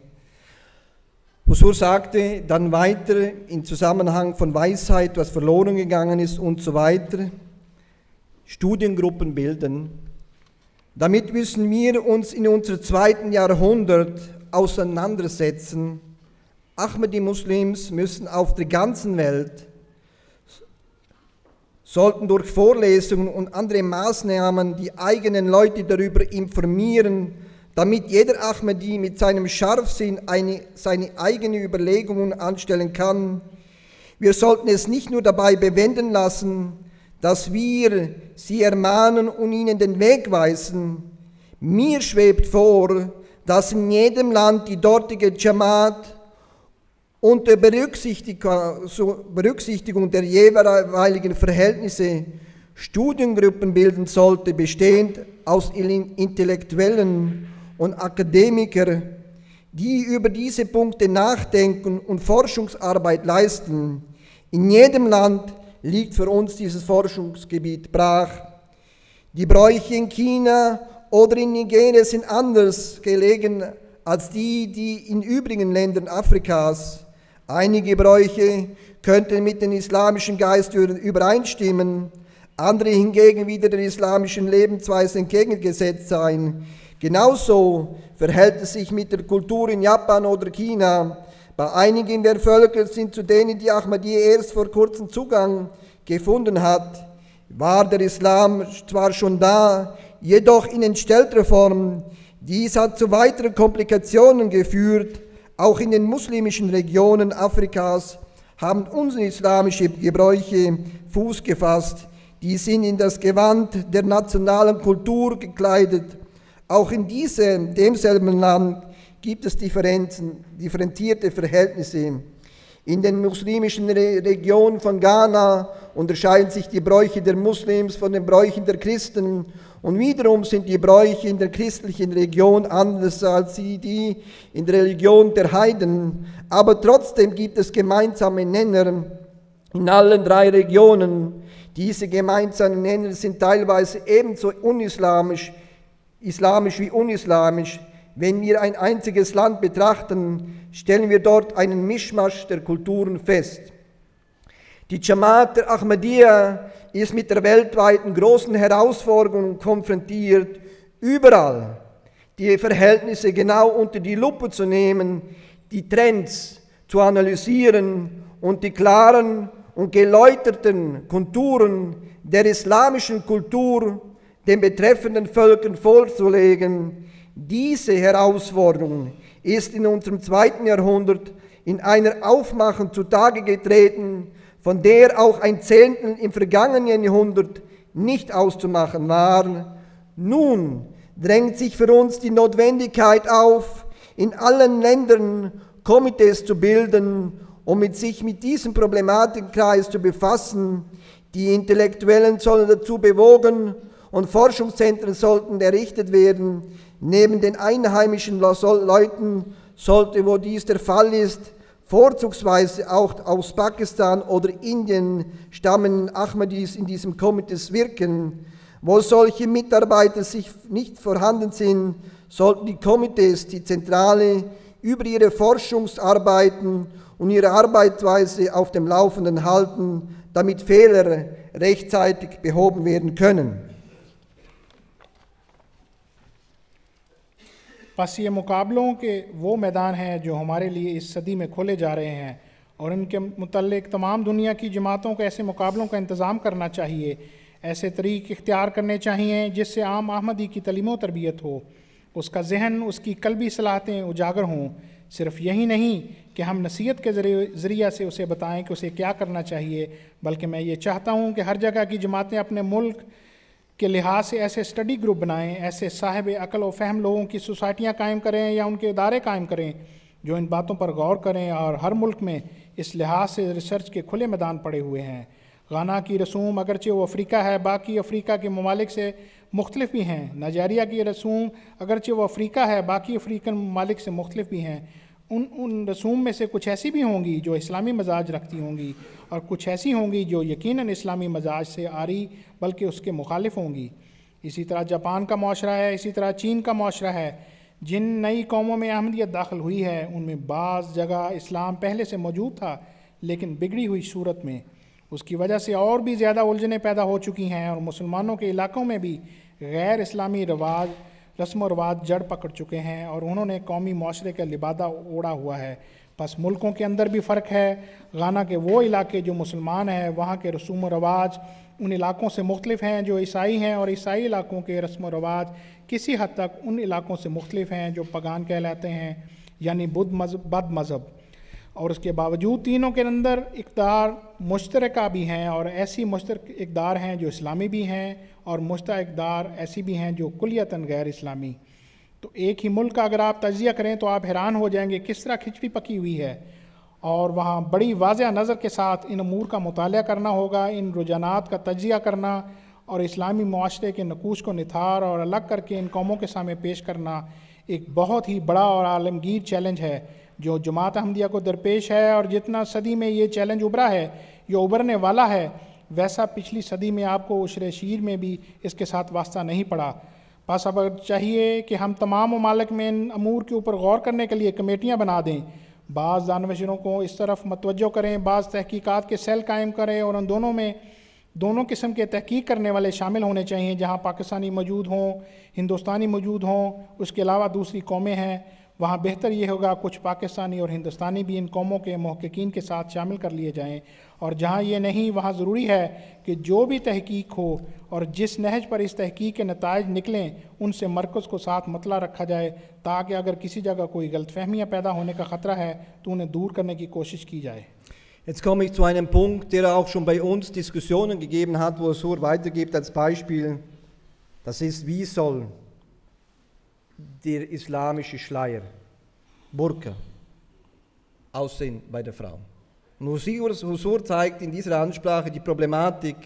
Husserl sagte dann weiter im Zusammenhang von Weisheit, was verloren gegangen ist und so weiter, Studiengruppen bilden. Damit müssen wir uns in unserem zweiten Jahrhundert auseinandersetzen. Ahmadi Muslims müssen auf der ganzen Welt, sollten durch Vorlesungen und andere Maßnahmen die eigenen Leute darüber informieren, damit jeder Ahmadi mit seinem Scharfsinn eine, seine eigenen Überlegungen anstellen kann. Wir sollten es nicht nur dabei bewenden lassen, dass wir sie ermahnen und ihnen den Weg weisen. Mir schwebt vor, dass in jedem Land die dortige Jamaat unter Berücksichtigung der jeweiligen Verhältnisse Studiengruppen bilden sollte, bestehend aus Intellektuellen und Akademiker, die über diese Punkte nachdenken und Forschungsarbeit leisten. In jedem Land liegt für uns dieses Forschungsgebiet brach. Die Bräuche in China oder in Nigeria sind anders gelegen als die, die in übrigen Ländern Afrikas. Einige Bräuche könnten mit den islamischen Geist übereinstimmen, andere hingegen wieder der islamischen Lebensweise entgegengesetzt sein. Genauso verhält es sich mit der Kultur in Japan oder China. Bei einigen der Völker sind zu denen die Ahmadiyya erst vor kurzem Zugang gefunden hat, war der Islam zwar schon da, jedoch in entstellter Form. Dies hat zu weiteren Komplikationen geführt. Auch in den muslimischen Regionen Afrikas haben unsere islamische Gebräuche Fuß gefasst. Die sind in das Gewand der nationalen Kultur gekleidet auch in diesem, demselben Land gibt es Differenzen, differenzierte Verhältnisse. In den muslimischen Re Regionen von Ghana unterscheiden sich die Bräuche der Muslims von den Bräuchen der Christen und wiederum sind die Bräuche in der christlichen Region anders als die in der Religion der Heiden. Aber trotzdem gibt es gemeinsame Nenner in allen drei Regionen. Diese gemeinsamen Nenner sind teilweise ebenso unislamisch islamisch wie unislamisch, wenn wir ein einziges Land betrachten, stellen wir dort einen Mischmasch der Kulturen fest. Die Jamaat der Ahmadiyya ist mit der weltweiten großen Herausforderung konfrontiert, überall die Verhältnisse genau unter die Lupe zu nehmen, die Trends zu analysieren und die klaren und geläuterten Konturen der islamischen Kultur den betreffenden Völkern vorzulegen. Diese Herausforderung ist in unserem zweiten Jahrhundert in einer Aufmachung zutage getreten, von der auch ein Zehntel im vergangenen Jahrhundert nicht auszumachen war. Nun drängt sich für uns die Notwendigkeit auf, in allen Ländern Komitees zu bilden, um mit sich mit diesem Problematikkreis zu befassen. Die Intellektuellen sollen dazu bewogen und Forschungszentren sollten errichtet werden. Neben den einheimischen Leuten sollte, wo dies der Fall ist, vorzugsweise auch aus Pakistan oder Indien stammen Ahmadis in diesem Komitees wirken. Wo solche Mitarbeiter sich nicht vorhanden sind, sollten die Komitees die Zentrale über ihre Forschungsarbeiten und ihre Arbeitsweise auf dem Laufenden halten, damit Fehler rechtzeitig behoben werden können. बस ये मुकाबलों के वो मैदान हैं जो हमारे लिए इस सदी में खोले जा रहे हैं और इनके मतलब तमाम दुनिया की जमातों को ऐसे मुकाबलों का इंतज़ाम करना चाहिए ऐसे तरीक़ इख्तियार करने चाहिए जिससे आम आहमदी की तलीमो तरबियत हो उसका जहन उसकी कलबी सलाहतें उजागर हों सिर्फ यही नहीं कि हम नसीहत के ज़रिए से उसे बताएं कि उसे क्या करना चाहिए बल्कि मैं ये चाहता हूँ कि हर जगह की जमातें अपने मुल्क के लिहाज से ऐसे स्टडी ग्रुप बनाएं ऐसे साहिब अकल व फहम लोगों की सोसाइटियाँ कायम करें या उनके इदारे कायम करें जो इन बातों पर गौर करें और हर मुल्क में इस लिहाज से रिसर्च के खुले मैदान पड़े हुए हैं गाना की रसूम अगरचे वो अफ्रीका है बाकी अफ्रीका के ममालिक से मुख्तलिफ भी हैं नज़ारिया की रसूम अगरचे वो अफ्रीका है बाकी अफ्रीकन ममालिक से मुख्तलिफ भी हैं उन उन रसूम में से कुछ ऐसी भी होंगी जो इस्लामी मजाज रखती होंगी और कुछ ऐसी होंगी जो यकीनन इस्लामी मजाज से आ रही बल्कि उसके मुखालिफ होंगी इसी तरह जापान का माशरा है इसी तरह चीन का माशरा है जिन नई कौमों में अहमदियत दाखिल हुई है उनमें बाज़ जगह इस्लाम पहले से मौजूद था लेकिन बिगड़ी हुई सूरत में उसकी वजह से और भी ज़्यादा उलझने पैदा हो चुकी हैं और मुसलमानों के इलाकों में भी गैर इस्लामी रवाज रस्म और रवाज जड़ पकड़ चुके हैं और उन्होंने कौमी माशरे का लिबादा ओढ़ा हुआ है बस मुल्कों के अंदर भी फ़र्क है गाना के वो इलाके जो मुसलमान हैं वहाँ के रसूम व रवाज उन इलाकों से मुख्तलिफ हैं जो ईसाई हैं और ईसाई इलाकों के रस्म व रवाज किसी हद तक उन इलाकों से मुख्तलिफ हैं जो पगान कहलाते हैं यानी बुद्ध मज़ब बद मज़हब और उसके बावजूद तीनों के अंदर इकदार मुश्तरका भी हैं और ऐसी मुश्तर इकदार हैं जो इस्लामी भी हैं और मुश्त इकदार ऐसी भी हैं जो कुलियतन गैर इस्लामी तो एक ही मुल्क का अगर आप तजिया करें तो आप हैरान हो जाएंगे किस तरह खिचड़ी पकी हुई है और वहाँ बड़ी वाज नज़र के साथ इन अमूर का मताल करना होगा इन रुझानात का तजिया करना और इस्लामी माशरे के नकूश को निथार और अलग करके इन कौमों के सामने पेश करना एक बहुत ही बड़ा और आलमगीर चैलेंज है जो जमात अहमदिया को दरपेश है और जितना सदी में ये चैलेंज उभरा है ये उभरने वाला है वैसा पिछली सदी में आपको उशर शीर में भी इसके साथ वास्ता नहीं पड़ा बस अब चाहिए कि हम तमाम ममालक में इन अमूर के ऊपर गौर करने के लिए कमेटियाँ बना दें बाज़ दानवशरों को इस तरफ मतवजो करें बाज़ तहकीक़ात के सेल कायम करें और उन दोनों में दोनों किस्म के तहकीक करने वाले शामिल होने चाहिए जहाँ पाकिस्तानी मौजूद हों हिंदुस्तानी मौजूद हों उसके अलावा दूसरी कौमें हैं वहाँ बेहतर ये होगा कुछ पाकिस्तानी और हिंदुस्तानी भी इन कौमों के महकिन के साथ शामिल कर लिए जाएँ और जहाँ ये नहीं वहाँ ज़रूरी है कि जो भी तहकीक हो और जिस नहज पर इस तहकीक के नतज निकलें उनसे मरकज़ को साथ मतला रखा जाए ताकि अगर किसी जगह कोई गलत फहमियाँ पैदा होने का ख़तरा है तो उन्हें दूर करने की कोशिश की जाए Jetzt komme ich zu einem Punkt, der auch schon bei uns Diskussionen gegeben hat, wo Sur weitergibt als Beispiel. Das ist, wie soll der islamische Schleier, Burka, aussehen bei der Frau. Und Husur zeigt in dieser Ansprache die Problematik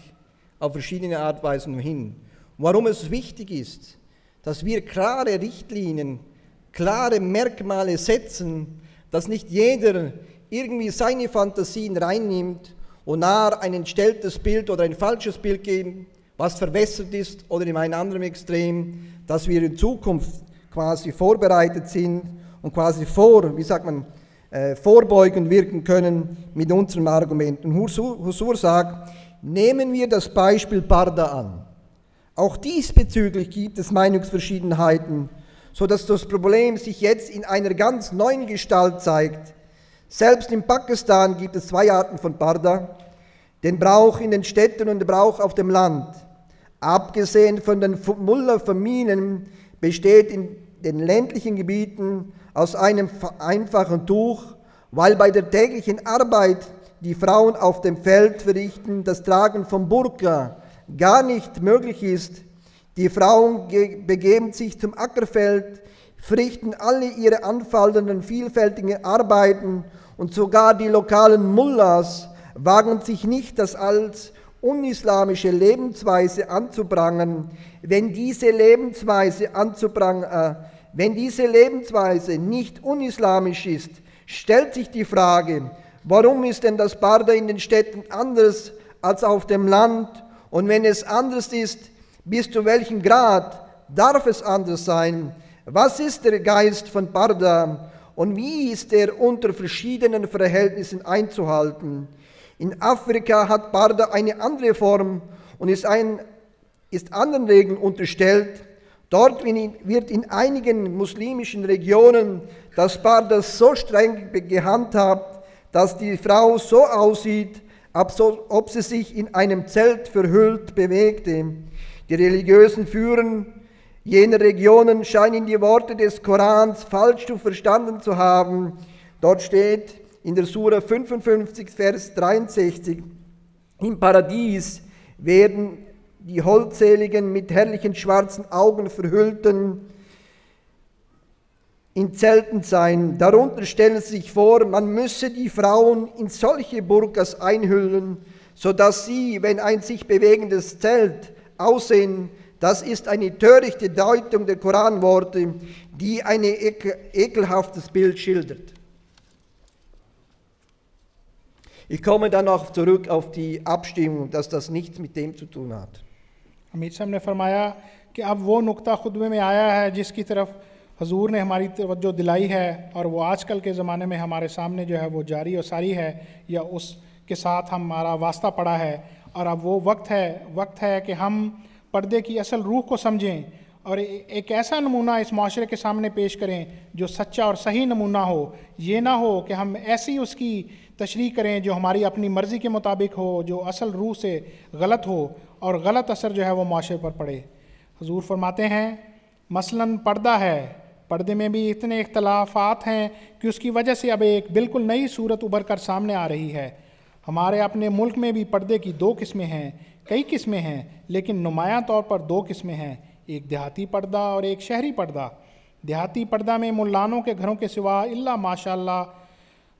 auf verschiedene Art und Weisen hin. Warum es wichtig ist, dass wir klare Richtlinien, klare Merkmale setzen, dass nicht jeder irgendwie seine Fantasien reinnimmt und nahe ein entstelltes Bild oder ein falsches Bild geben, was verwässert ist oder in einem anderen Extrem, dass wir in Zukunft quasi vorbereitet sind und quasi vor, wie sagt man, äh, vorbeugend wirken können mit unserem Argument. Und Husur sagt, nehmen wir das Beispiel Barda an. Auch diesbezüglich gibt es Meinungsverschiedenheiten, sodass das Problem sich jetzt in einer ganz neuen Gestalt zeigt. Selbst in Pakistan gibt es zwei Arten von Barda, den Brauch in den Städten und den Brauch auf dem Land. Abgesehen von den Mullah-Familien besteht in den ländlichen Gebieten aus einem einfachen Tuch, weil bei der täglichen Arbeit, die Frauen auf dem Feld verrichten, das Tragen von Burka gar nicht möglich ist. Die Frauen begeben sich zum Ackerfeld, verrichten alle ihre anfallenden vielfältigen Arbeiten und sogar die lokalen Mullahs wagen sich nicht, das als unislamische Lebensweise anzuprangern. Wenn diese Lebensweise anzuprangern, äh, wenn diese Lebensweise nicht unislamisch ist, stellt sich die Frage, warum ist denn das Barda in den Städten anders als auf dem Land? Und wenn es anders ist, bis zu welchem Grad darf es anders sein? Was ist der Geist von Barda und wie ist er unter verschiedenen Verhältnissen einzuhalten? In Afrika hat Barda eine andere Form und ist, ein, ist anderen Regeln unterstellt. Dort wird in einigen muslimischen Regionen das Paar das so streng gehandhabt, dass die Frau so aussieht, ob sie sich in einem Zelt verhüllt bewegte. Die religiösen Führer jener Regionen scheinen die Worte des Korans falsch zu verstanden zu haben. Dort steht in der Sura 55, Vers 63, im Paradies werden die holdseligen, mit herrlichen schwarzen Augen verhüllten, in Zelten sein. Darunter stellen sie sich vor, man müsse die Frauen in solche Burkas einhüllen, sodass sie, wenn ein sich bewegendes Zelt aussehen, das ist eine törichte Deutung der Koranworte, die ein ekelhaftes Bild schildert. Ich komme dann noch zurück auf die Abstimmung, dass das nichts mit dem zu tun hat. अमीर साहब ने फरमाया कि अब वो नुक्ता खुतबे में आया है जिसकी तरफ हजूर ने हमारी तवज्जो दिलाई है और वो आजकल के ज़माने में हमारे सामने जो है वो जारी और सारी है या उसके साथ हमारा वास्ता पड़ा है और अब वो वक्त है वक्त है कि हम पर्दे की असल रूह को समझें और एक ऐसा नमूना इस माशरे के सामने पेश करें जो सच्चा और सही नमूना हो ये ना हो कि हम ऐसी उसकी तशरी करें जो हमारी अपनी मर्ज़ी के मुताबिक हो जो असल रूह से गलत हो और गलत असर जो है वो माशरे पर पड़े हजूर फरमाते हैं मसलन पर्दा है पर्दे में भी इतने इख्तलाफात हैं कि उसकी वजह से अब एक बिल्कुल नई सूरत उभर कर सामने आ रही है हमारे अपने मुल्क में भी पर्दे की दो किस्में हैं कई किस्में हैं लेकिन नुमायाँ तौर पर दो किस्में हैं एक देहाती पर्दा और एक शहरी पर्दा देहाती पर्दा में मुल्लानों के घरों के सिवा इला माशाल्लाह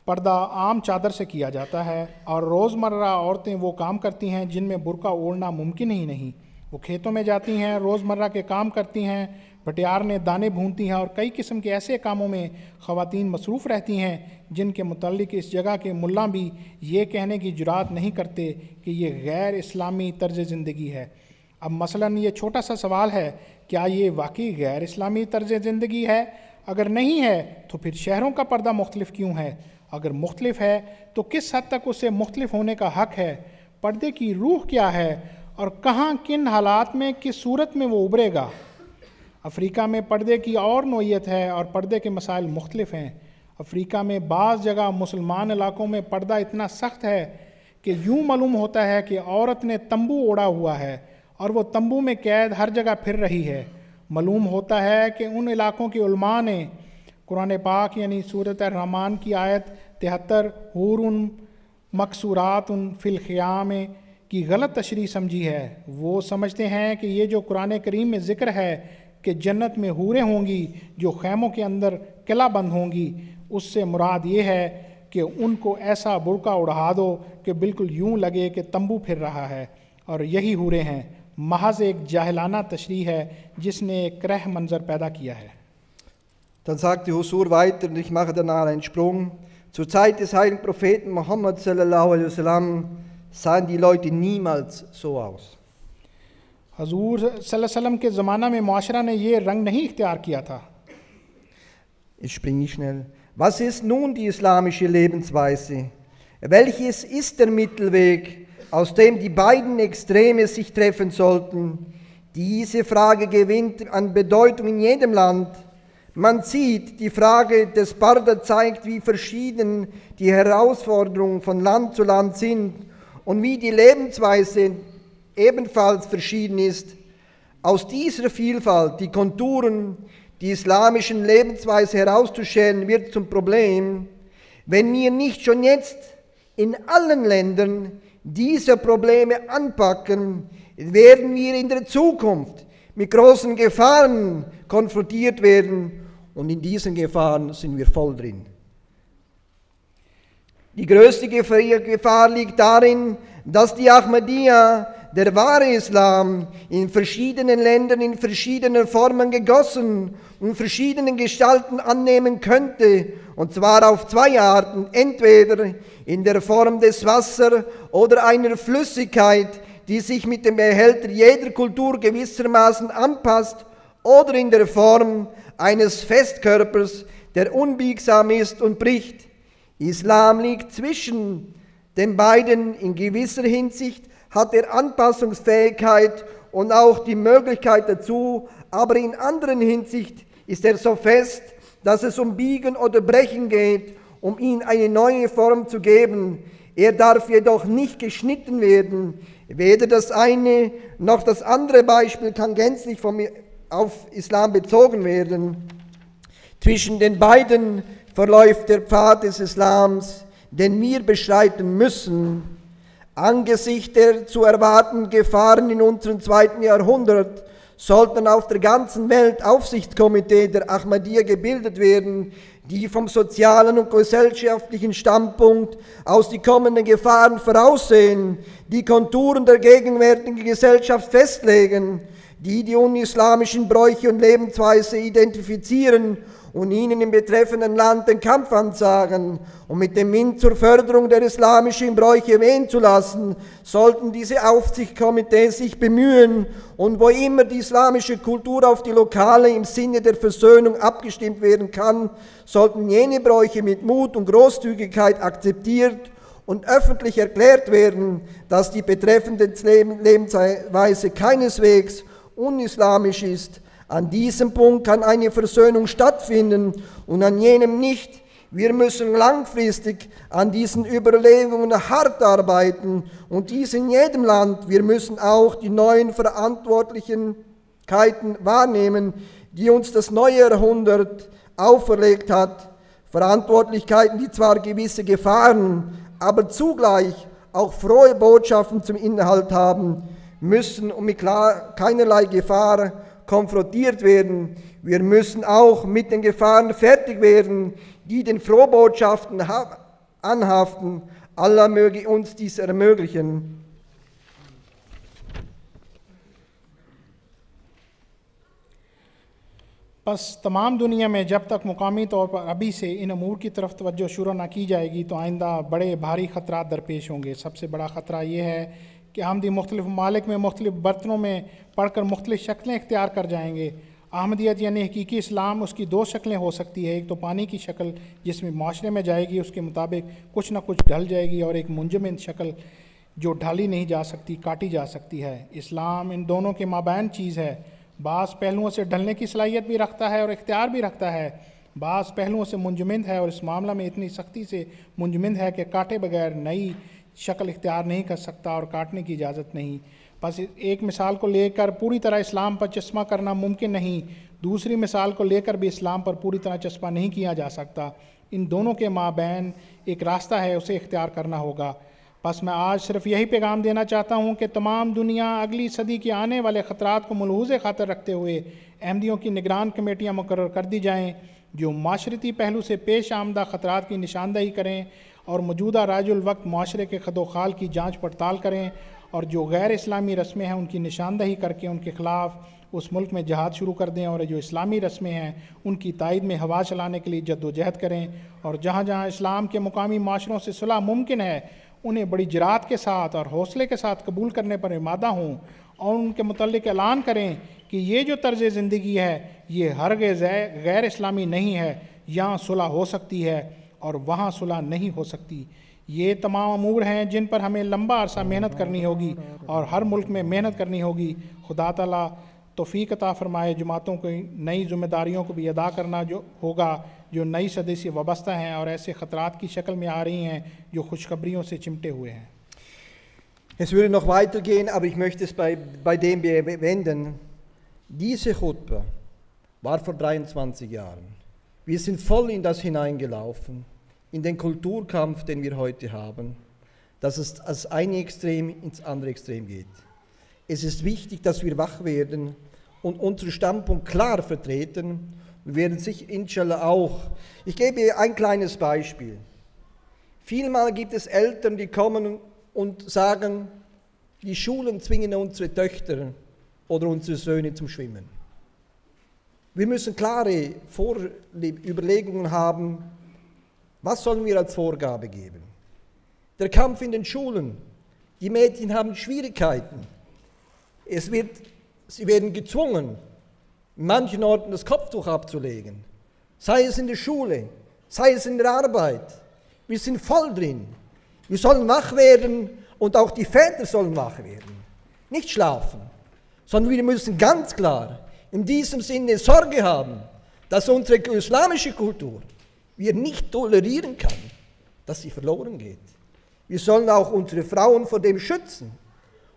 पर्दा आम चादर से किया जाता है और रोज़मर्रा औरतें वो काम करती हैं जिनमें बुरका ओढ़ना मुमकिन ही नहीं वो खेतों में जाती हैं रोज़मर्रा के काम करती हैं भटियार ने दाने भूनती हैं और कई किस्म के ऐसे कामों में ख़वातीन मसरूफ़ रहती हैं जिनके मतलब इस जगह के मुल्ला भी ये कहने की जुरात नहीं करते कि ये गैर इस्लामी तर्ज ज़िंदगी है अब मसलन ये छोटा सा सवाल है क्या ये वाकई गैर इस्लामी तर्ज ज़िंदगी है अगर नहीं है तो फिर शहरों का पर्दा मुख्तलिफ क्यों है अगर मुख्तलिफ है तो किस हद तक उसे मुख्तलिफ होने का हक है पर्दे की रूह क्या है और कहाँ किन हालात में किस सूरत में वो उभरेगा अफ्रीका में पर्दे की और नोयत है और पर्दे के मसाइल मुख्तलिफ हैं अफ्रीका में बाज़ जगह मुसलमान इलाकों में पर्दा इतना सख्त है कि यूँ मालूम होता है कि औरत ने तंबू ओढ़ा हुआ है और वो तंबू में कैद हर जगह फिर रही है मालूम होता है कि उन इलाकों के उलमा ने कुरान पाक यानी सूरत रहमान की आयत तिहत्तर हूर उन मकसूरात उन फिलख्याम की गलत तशरी समझी है वो समझते हैं कि ये जो कुरान करीम में ज़िक्र है कि जन्नत में हूरें होंगी जो खैमों के अंदर किला बंद होंगी उससे मुराद ये है कि उनको ऐसा बुरका उड़ा दो कि बिल्कुल यूं लगे कि तंबू फिर रहा है और यही हूरें हैं महज एक जाहलाना तशरी है जिसने एक क्रह मंज़र पैदा किया है Dann sagte Husur weiter, und ich mache danach einen Sprung. Zur Zeit des heiligen Propheten Mohammed wasallam, sahen die Leute niemals so aus. हजूर वसल्लम के ज़माना में माशरा ने ये रंग नहीं इख्तियार किया था Ich springe schnell. Was ist nun die islamische Lebensweise? Welches ist der Mittelweg, aus dem die beiden Extreme sich treffen sollten? Diese Frage gewinnt an Bedeutung in jedem Land – man sieht, die Frage des Barda zeigt, wie verschieden die Herausforderungen von Land zu Land sind und wie die Lebensweise ebenfalls verschieden ist. Aus dieser Vielfalt, die Konturen die islamischen Lebensweise herauszuschälen, wird zum Problem, wenn wir nicht schon jetzt in allen Ländern diese Probleme anpacken, werden wir in der Zukunft mit großen Gefahren konfrontiert werden und in diesen Gefahren sind wir voll drin. Die größte Gefahr liegt darin, dass die Ahmadiyya, der wahre Islam, in verschiedenen Ländern in verschiedenen Formen gegossen und verschiedenen Gestalten annehmen könnte, und zwar auf zwei Arten, entweder in der Form des Wassers oder einer Flüssigkeit, die sich mit dem Behälter jeder Kultur gewissermaßen anpasst, oder in der Form eines Festkörpers, der unbiegsam ist und bricht. Islam liegt zwischen den beiden. In gewisser Hinsicht hat er Anpassungsfähigkeit und auch die Möglichkeit dazu, aber in anderen Hinsicht ist er so fest, dass es um Biegen oder Brechen geht, um ihm eine neue Form zu geben. Er darf jedoch nicht geschnitten werden. Weder das eine noch das andere Beispiel kann gänzlich vom auf Islam bezogen werden. Zwischen den beiden verläuft der Pfad des Islams, den wir beschreiten müssen. Angesichts der zu erwartenden Gefahren in unserem zweiten Jahrhundert sollten auf der ganzen Welt Aufsichtskomitee der Ahmadiyya gebildet werden, die vom sozialen und gesellschaftlichen Standpunkt aus die kommenden Gefahren voraussehen, die Konturen der gegenwärtigen Gesellschaft festlegen die die unislamischen Bräuche und Lebensweise identifizieren und ihnen im betreffenden Land den Kampf ansagen und mit dem Wind zur Förderung der islamischen Bräuche wehen zu lassen, sollten diese Aufsichtskomitees sich bemühen und wo immer die islamische Kultur auf die lokale im Sinne der Versöhnung abgestimmt werden kann, sollten jene Bräuche mit Mut und Großzügigkeit akzeptiert und öffentlich erklärt werden, dass die betreffende Lebensweise keineswegs unislamisch ist. An diesem Punkt kann eine Versöhnung stattfinden und an jenem nicht. Wir müssen langfristig an diesen Überlegungen hart arbeiten und dies in jedem Land. Wir müssen auch die neuen Verantwortlichkeiten wahrnehmen, die uns das neue Jahrhundert auferlegt hat. Verantwortlichkeiten, die zwar gewisse Gefahren, aber zugleich auch frohe Botschaften zum Inhalt haben müssen und mit keinerlei Gefahr konfrontiert werden. Wir müssen auch mit den Gefahren fertig werden, die den Frohbotschaften anhaften. Allah möge uns dies ermöglichen. बस तमाम दुनिया में जब तक मुकामी तौर पर अभी से इन अमूर की तरफ तवज्जो शुरू ना की जाएगी तो आइंदा बड़े भारी ख़तरा दरपेश होंगे सबसे बड़ा ख़तरा ये है कि आमदी मुख्तलिफ मालिक में मुख्तलिफ बर्तनों में पढ़ कर मुख्तलिफ शक्लें इख्तियार कर जाएंगे अहमदियत यानी हकीकी इस्लाम उसकी दो शक्लें हो सकती है एक तो पानी की शक्ल जिसमें माशरे में जाएगी उसके मुताबिक कुछ ना कुछ ढल जाएगी और एक मुंजमन शक्ल जो ढाली नहीं जा सकती काटी जा सकती है इस्लाम इन दोनों के माबैन चीज़ है बास पहलुओं से ढलने की सलाहियत भी रखता है और इख्तियार भी रखता है बास पहलुओं से मुंजमिंद है और इस मामला में इतनी सख्ती से मुंजमिंद है कि काटे बगैर नई शक्ल इख्तियार नहीं कर सकता और काटने की इजाज़त नहीं बस एक मिसाल को लेकर पूरी तरह इस्लाम पर चश्मा करना मुमकिन नहीं दूसरी मिसाल को लेकर भी इस्लाम पर पूरी तरह चश्मा नहीं किया जा सकता इन दोनों के बहन एक रास्ता है उसे इख्तियार करना होगा बस मैं आज सिर्फ यही पैगाम देना चाहता हूँ कि तमाम दुनिया अगली सदी के आने वाले ख़तरात को मलहूज खातर रखते हुए अहमदियों की निगरान कमेटियाँ मुकर कर दी जाएँ जो माशरती पहलू से पेश आमदा ख़तरात की निशानदही करें और मौजूदा राजुलवक्त माशरे के खदोखाल की जाँच पड़ताल करें और जो गैर इस्लामी रस्में हैं उनकी निशानदही करके उनके ख़िलाफ़ उस मुल्क में जहाद शुरू कर दें और जो इस्लामी रस्में हैं उनकी तइद में हवा चलाने के लिए जद्दोजहद करें और जहाँ जहाँ इस्लाम के मुकामी माशरों से सुलह मुमकिन है उन्हें बड़ी जरात के साथ और हौसले के साथ कबूल करने पर इमादा हूँ और उनके मतलब ऐलान करें कि ये जो तर्ज ज़िंदगी है ये हर गैर इस्लामी नहीं है यहाँ सुलह हो सकती है और वहाँ सुलह नहीं हो सकती ये तमाम अमूर हैं जिन पर हमें लंबा अरसा मेहनत करनी होगी और हर मुल्क में मेहनत करनी होगी खुदा तला तोफ़ी कता फ़रमाए जमातों को नई जिम्मेदारियों को भी अदा करना जो होगा जो नई सदी से वाबस्ता हैं और ऐसे ख़तरात की शक्ल में आ रही हैं जो खुशखबरीों से चिमटे हुए हैं Es würde noch weitergehen, aber ich möchte es bei, bei dem wenden. Diese Chutba war vor 23 Jahren. Wir sind voll in das hineingelaufen. in den Kulturkampf, den wir heute haben, dass es als eine Extrem ins andere Extrem geht. Es ist wichtig, dass wir wach werden und unseren Standpunkt klar vertreten. Wir werden sich inshallah auch. Ich gebe ein kleines Beispiel. Vielmal gibt es Eltern, die kommen und sagen, die Schulen zwingen unsere Töchter oder unsere Söhne zum Schwimmen. Wir müssen klare Vorüberlegungen haben, was sollen wir als Vorgabe geben? Der Kampf in den Schulen. Die Mädchen haben Schwierigkeiten. Es wird, sie werden gezwungen, in manchen Orten das Kopftuch abzulegen. Sei es in der Schule, sei es in der Arbeit. Wir sind voll drin. Wir sollen wach werden und auch die Väter sollen wach werden. Nicht schlafen, sondern wir müssen ganz klar in diesem Sinne Sorge haben, dass unsere islamische Kultur wir nicht tolerieren kann, dass sie verloren geht. Wir sollen auch unsere Frauen vor dem schützen.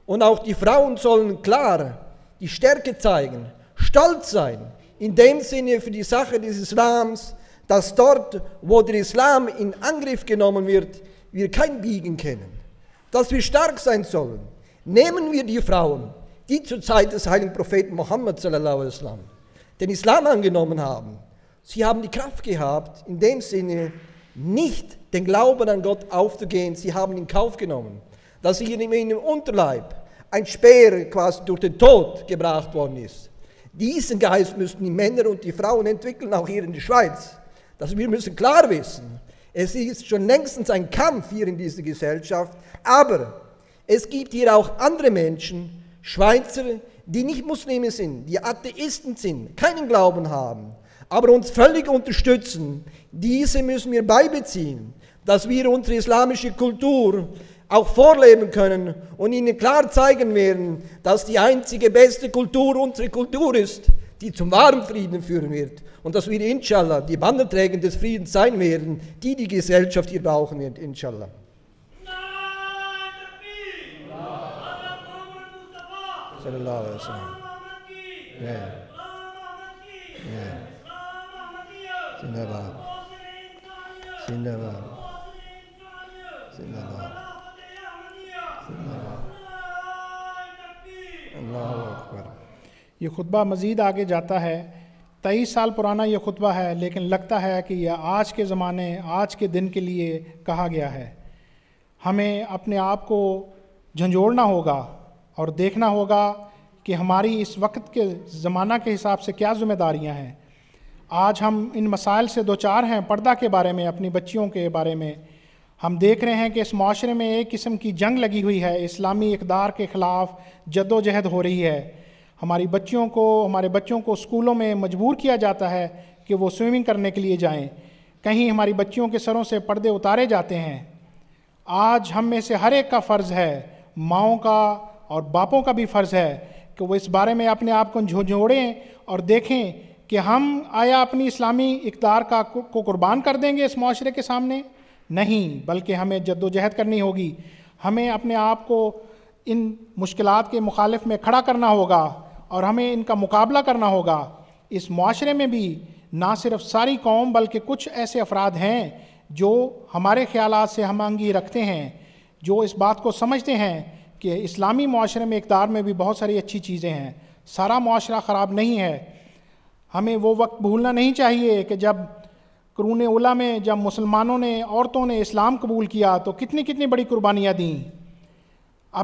Und auch die Frauen sollen klar die Stärke zeigen, stolz sein, in dem Sinne für die Sache des Islams, dass dort, wo der Islam in Angriff genommen wird, wir kein Biegen kennen. Dass wir stark sein sollen. Nehmen wir die Frauen, die zur Zeit des heiligen Propheten Mohammed den Islam angenommen haben, Sie haben die Kraft gehabt, in dem Sinne nicht den Glauben an Gott aufzugehen. Sie haben in Kauf genommen, dass ihnen in ihrem Unterleib ein Speer quasi durch den Tod gebracht worden ist. Diesen Geist müssen die Männer und die Frauen entwickeln, auch hier in der Schweiz. Das wir müssen klar wissen. Es ist schon längstens ein Kampf hier in dieser Gesellschaft, aber es gibt hier auch andere Menschen, Schweizer, die nicht Muslime sind, die Atheisten sind, keinen Glauben haben, aber uns völlig unterstützen. Diese müssen wir beibeziehen, dass wir unsere islamische Kultur auch vorleben können und ihnen klar zeigen werden, dass die einzige beste Kultur unsere Kultur ist, die zum wahren Frieden führen wird und dass wir inshallah die Banderträger des Friedens sein werden, die die Gesellschaft hier brauchen wird, inshallah. Yeah. Yeah. जिंदाबाद जिंदाबाद जिंदाबाद ये खुतबा मज़ीद आगे जाता है तेईस साल पुराना ये खुतबा है लेकिन लगता है कि यह आज के ज़माने आज के दिन के लिए कहा गया है हमें अपने आप को झंझोड़ना होगा और देखना होगा कि हमारी इस वक्त के ज़माना के हिसाब से क्या ज़िम्मेदारियां हैं आज हम इन मसाइल से दो चार हैं पर्दा के बारे में अपनी बच्चियों के बारे में हम देख रहे हैं कि इस माशरे में एक किस्म की जंग लगी हुई है इस्लामी इकदार के ख़िलाफ़ जद्दोजहद हो रही है हमारी बच्चियों को हमारे बच्चों को स्कूलों में मजबूर किया जाता है कि वो स्विमिंग करने के लिए जाएं कहीं हमारी बच्चियों के सरों से पर्दे उतारे जाते हैं आज हम में से हर एक का फ़र्ज़ है माओ का और बापों का भी फ़र्ज़ है कि वो इस बारे में अपने आप को झोझोड़ें और देखें कि हम आया अपनी इस्लामी इकदार का को कुर्बान कर देंगे इस माशरे के सामने नहीं बल्कि हमें जद्दोजहद करनी होगी हमें अपने आप को इन मुश्किल के मुखालफ में खड़ा करना होगा और हमें इनका मुकाबला करना होगा इस माशरे में भी ना सिर्फ सारी कौम बल्कि कुछ ऐसे अफराद हैं जो हमारे ख्याल से हम आंगी रखते हैं जो इस बात को समझते हैं कि इस्लामी माशरे में इकदार में भी बहुत सारी अच्छी चीज़ें हैं सारा माशरा ख़राब नहीं है हमें वो वक्त भूलना नहीं चाहिए कि जब करून ओला में जब मुसलमानों ने औरतों ने इस्लाम कबूल किया तो कितनी कितनी बड़ी कुर्बानियाँ दीं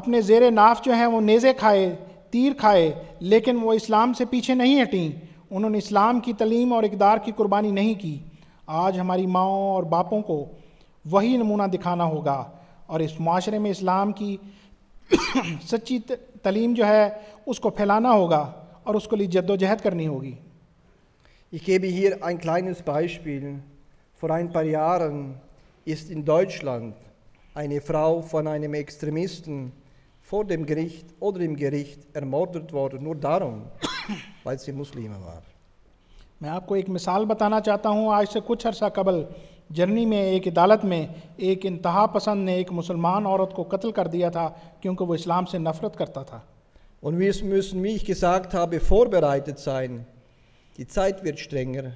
अपने जेर नाफ जो हैं वो नेज़े खाए तीर खाए लेकिन वो इस्लाम से पीछे नहीं हटीं उन्होंने इस्लाम की तलीम और इकदार की कुर्बानी नहीं की आज हमारी माओं और बापों को वही नमूना दिखाना होगा और इस माशरे में इस्लाम की (coughs) सच्ची तलीम जो है उसको फैलाना होगा और उसके लिए जद्दोजहद करनी होगी Ich gebe hier ein kleines Beispiel. Vor ein paar Jahren ist in Deutschland eine Frau von einem Extremisten vor dem Gericht oder im Gericht ermordet worden, nur darum, weil sie Muslime war. Germany में एक अदालत में एक इंतहा पसंद ने एक मुसलमान औरत को कत्ल कर दिया था क्योंकि वो इस्लाम से नफरत करता था Und wir müssen, wie ich gesagt habe, vorbereitet sein die Zeit wird strenger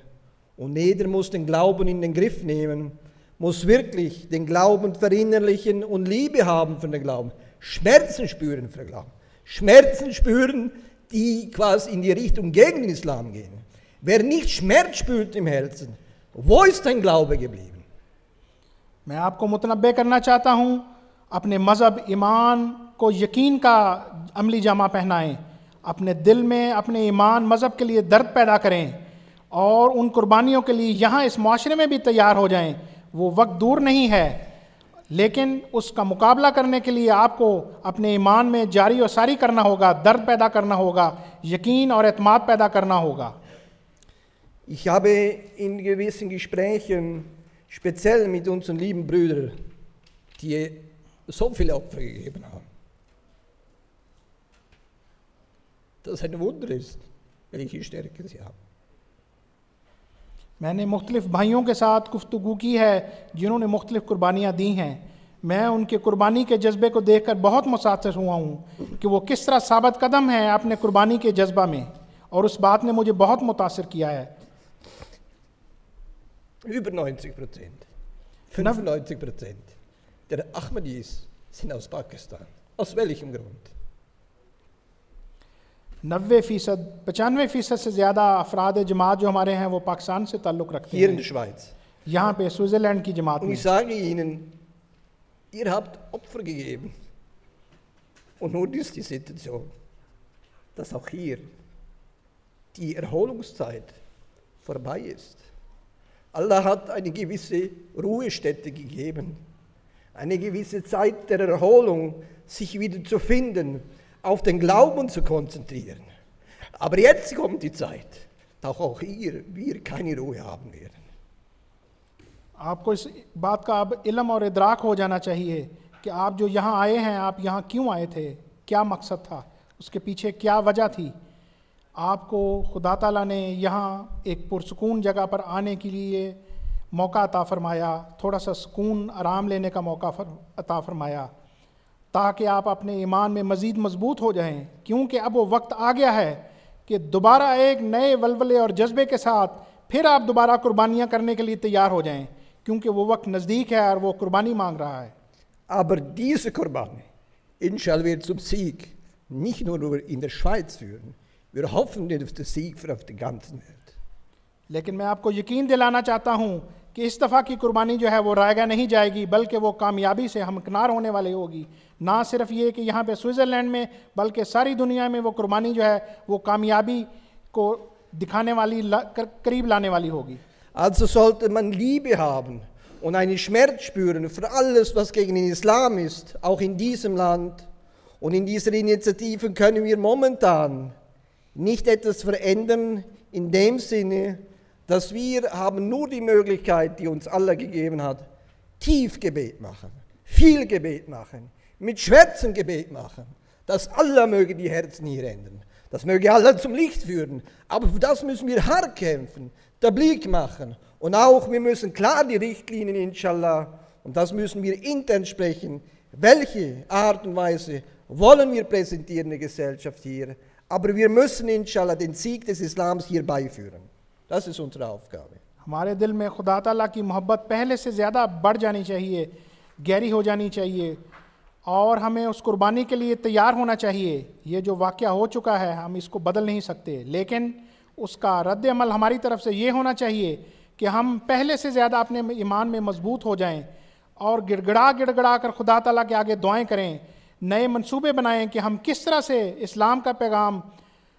und jeder muss den Glauben in den Griff nehmen, muss wirklich den Glauben verinnerlichen und Liebe haben für den Glauben, Schmerzen spüren für den Glauben, Schmerzen spüren, die quasi in die Richtung gegen den Islam gehen. Wer nicht Schmerz spürt im Herzen, wo ist dein Glaube geblieben? मैं आपको मुतनबे करना चाहता हूँ अपने मज़हब ईमान को यकीन का अमली जामा पहनाएं अपने दिल में अपने ईमान मज़हब के लिए दर्द पैदा करें और उन कुर्बानियों के लिए यहाँ इस माशरे में भी तैयार हो जाएं वो वक्त दूर नहीं है लेकिन उसका मुकाबला करने के लिए आपको अपने ईमान में जारी और सारी करना होगा दर्द पैदा करना होगा यकीन और अतमाद पैदा करना होगा Ich habe in gewissen Gesprächen, speziell mit unseren lieben Brüdern, die so viele Opfer gegeben haben. das ein Wunder ist, welche Stärke sie haben. मैंने मुख्तलिफ भाइयों के साथ गुफ्तु की है जिन्होंने मुख्तलिफ कुर्बानियाँ दी हैं मैं उनके कुर्बानी के जज्बे को देखकर बहुत मुसासर हुआ हूँ कि वो किस तरह साबित कदम है अपने कुर्बानी के जज्बा में और उस बात ने मुझे बहुत मुतासर किया है Über 90 95 der Ahmadis sind aus Pakistan. Aus welchem Grund? 90 फीसद पचानवे फीसद से ज़्यादा अफराद जमात जो हमारे हैं वो पाकिस्तान से ताल्लुक़ रखते Hier in der Schweiz. यहाँ पे स्विट्ज़रलैंड की जमात Und ich sage Ihnen, ihr habt Opfer gegeben. Und nun ist die Situation, dass auch hier die Erholungszeit vorbei ist. Allah hat eine gewisse Ruhestätte gegeben, eine gewisse Zeit der Erholung, sich wieder zu finden auf den Glauben zu konzentrieren. Aber jetzt kommt die Zeit, da auch ihr, wir keine Ruhe haben werden. आपको इस बात का अब इलम और इदराक हो जाना चाहिए कि आप जो यहाँ आए हैं आप यहाँ क्यों आए थे क्या मकसद था उसके पीछे क्या वजह थी आपको खुदा ताला ने यहाँ एक पुरसकून जगह पर आने के लिए मौका अता फरमाया थोड़ा सा सुकून आराम लेने का मौका अता फरमाया ताकि आप अपने ईमान में मज़ीद मजबूत हो जाएं क्योंकि अब वो वक्त आ गया है कि दोबारा एक नए वलवले और जज्बे के साथ फिर आप दोबारा कुर्बानियाँ करने के लिए तैयार हो जाएं क्योंकि वो वक्त नज़दीक है और वो कुर्बानी मांग रहा है Aber diese Kurbane, inshallah, wird zum Sieg nicht nur in der Schweiz führen. Wir hoffen auf den Sieg für auf die ganze Welt. लेकिन मैं आपको यकीन दिलाना चाहता हूँ कि इस दफ़ा की कुर्बानी जो है वो रायगा नहीं जाएगी बल्कि वो कामयाबी से हमकनार होने वाली होगी ना सिर्फ ये कि यहाँ पे स्विट्ज़रलैंड में बल्कि सारी दुनिया में वो कुर्बानी जो है वो कामयाबी को dikhane wali karieb lane wali hogi. Also sollte man Liebe haben und einen Schmerz spüren für alles, was gegen den Islam ist, auch in diesem Land. Und in dieser Initiative können wir momentan nicht etwas verändern in dem Sinne, dass wir haben nur die Möglichkeit, die uns Allah gegeben hat, tief Gebet machen, viel Gebet machen, mit Schwärzen Gebet machen, dass Allah möge die Herzen hier ändern. Das möge Allah zum Licht führen. Aber für das müssen wir hart kämpfen, der Blick machen. Und auch, wir müssen klar die Richtlinien, inshallah, und das müssen wir intern sprechen, welche Art und Weise wollen wir präsentieren in der Gesellschaft hier. Aber wir müssen, inshallah, den Sieg des Islams hier beiführen. Das ist unsere Aufgabe. हमारे दिल में खुदा तला की मोहब्बत पहले से ज़्यादा बढ़ जानी चाहिए गहरी हो जानी चाहिए और हमें उस कुर्बानी के लिए तैयार होना चाहिए ये जो वाक़ हो चुका है हम इसको बदल नहीं सकते लेकिन उसका रद्द अमल हमारी तरफ से ये होना चाहिए कि हम पहले से ज़्यादा अपने ईमान में मजबूत हो जाएं और गिड़गड़ा गिड़गड़ा कर खुदा तला के आगे दुआएं करें नए मंसूबे बनाएं कि हम किस तरह से इस्लाम का पैगाम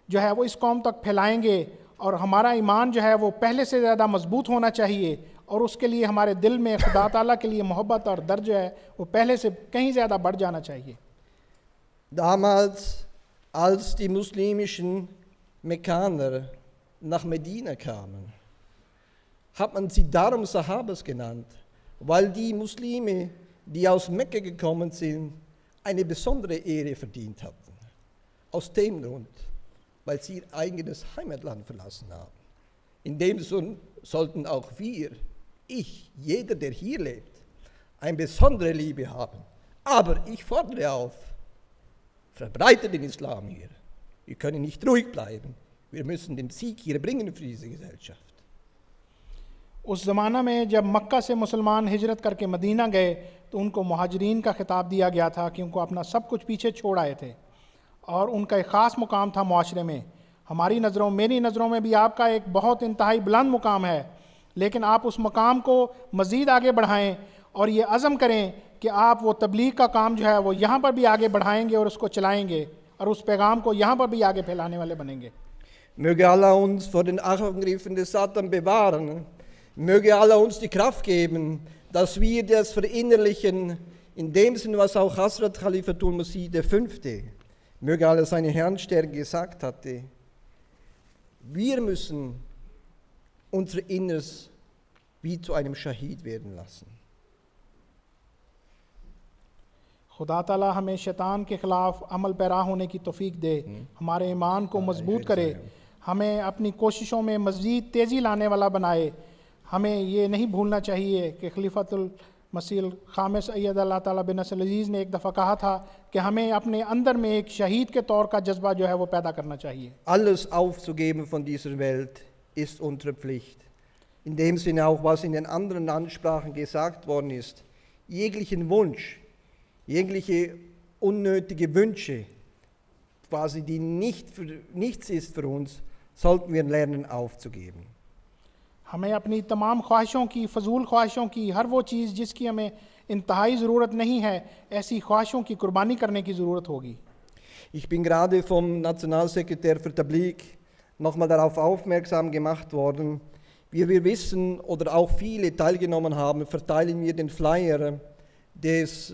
जो है वो इस कौम तक फैलाएंगे और हमारा ईमान जो है वो पहले से ज़्यादा मजबूत होना चाहिए और उसके लिए हमारे दिल में खुदा ताला के लिए मोहब्बत और दर्द जो है वो पहले से कहीं ज़्यादा बढ़ जाना चाहिए Damals, als die muslimischen Mekkaner nach Medina kamen, hat man sie darum Sahabas genannt, weil die Muslime, die aus Mekka gekommen sind, eine besondere Ehre verdient hatten. Aus dem Grund weil sie ihr eigenes Heimatland verlassen haben. In dem Sinne sollten auch wir, ich, jeder, der hier lebt, eine besondere Liebe haben. Aber ich fordere auf, verbreitet den Islam hier. Wir können nicht ruhig bleiben. Wir müssen den Sieg hier bringen für diese Gesellschaft. उस ज़माना में जब मक्का से मुसलमान हिजरत करके मदीना गए तो उनको महाजरीन का खिताब दिया गया था कि उनको अपना सब कुछ पीछे छोड़ आए थे और उनका एक ख़ास मुकाम था माशरे में हमारी नज़रों मेरी नज़रों में भी आपका एक बहुत इंतहाई बुलंद मुकाम है लेकिन आप उस मकाम को मज़ीद आगे बढ़ाएँ और ये अज़म करें कि आप वो तबलीग का काम जो है वो यहाँ पर भी आगे बढ़ाएंगे और उसको चलाएंगे और उस पैगाम को यहाँ पर भी आगे फैलाने वाले बनेंगे Möge Allah uns vor den Angriffen des Satan bewahren. Möge Allah uns die Kraft geben, dass wir das verinnerlichen, in dem Sinn, was auch Hasrat Khalifatul Masih V. Möge alles seine Herrn stärken gesagt hatte. Wir müssen unser Inneres wie zu einem Shahid werden lassen. खुदा ताला हमें शैतान के ख़िलाफ़ अमल पैरा होने की तोफ़ी दे हमारे ईमान को मजबूत करे हमें अपनी कोशिशों में मज़ीद तेज़ी लाने वाला बनाए हमें ये नहीं भूलना चाहिए कि खलीफतुल मसील खामिस अयद अल्लाह ताला बिन अजीज़ ने एक दफ़ा कहा था कि हमें अपने अंदर में एक शहीद के तौर का जज्बा जो है वो पैदा करना चाहिए Alles aufzugeben von dieser Welt ist unsere Pflicht. In dem Sinne auch, was in den anderen Ansprachen gesagt worden ist. Jeglichen Wunsch, jegliche unnötige Wünsche, quasi die nicht für, nichts ist für uns, sollten wir lernen aufzugeben. हमें अपनी तमाम ख्वाहिशों की फजूल ख्वाहिशों की हर वो चीज़ जिसकी हमें इंतहाई ज़रूरत नहीं है ऐसी ख्वाहिशों की कुर्बानी करने की ज़रूरत होगी Ich bin gerade vom Nationalsekretär für Tablik nochmal darauf aufmerksam gemacht worden. Wie wir wissen oder auch viele teilgenommen haben, verteilen wir den Flyer des,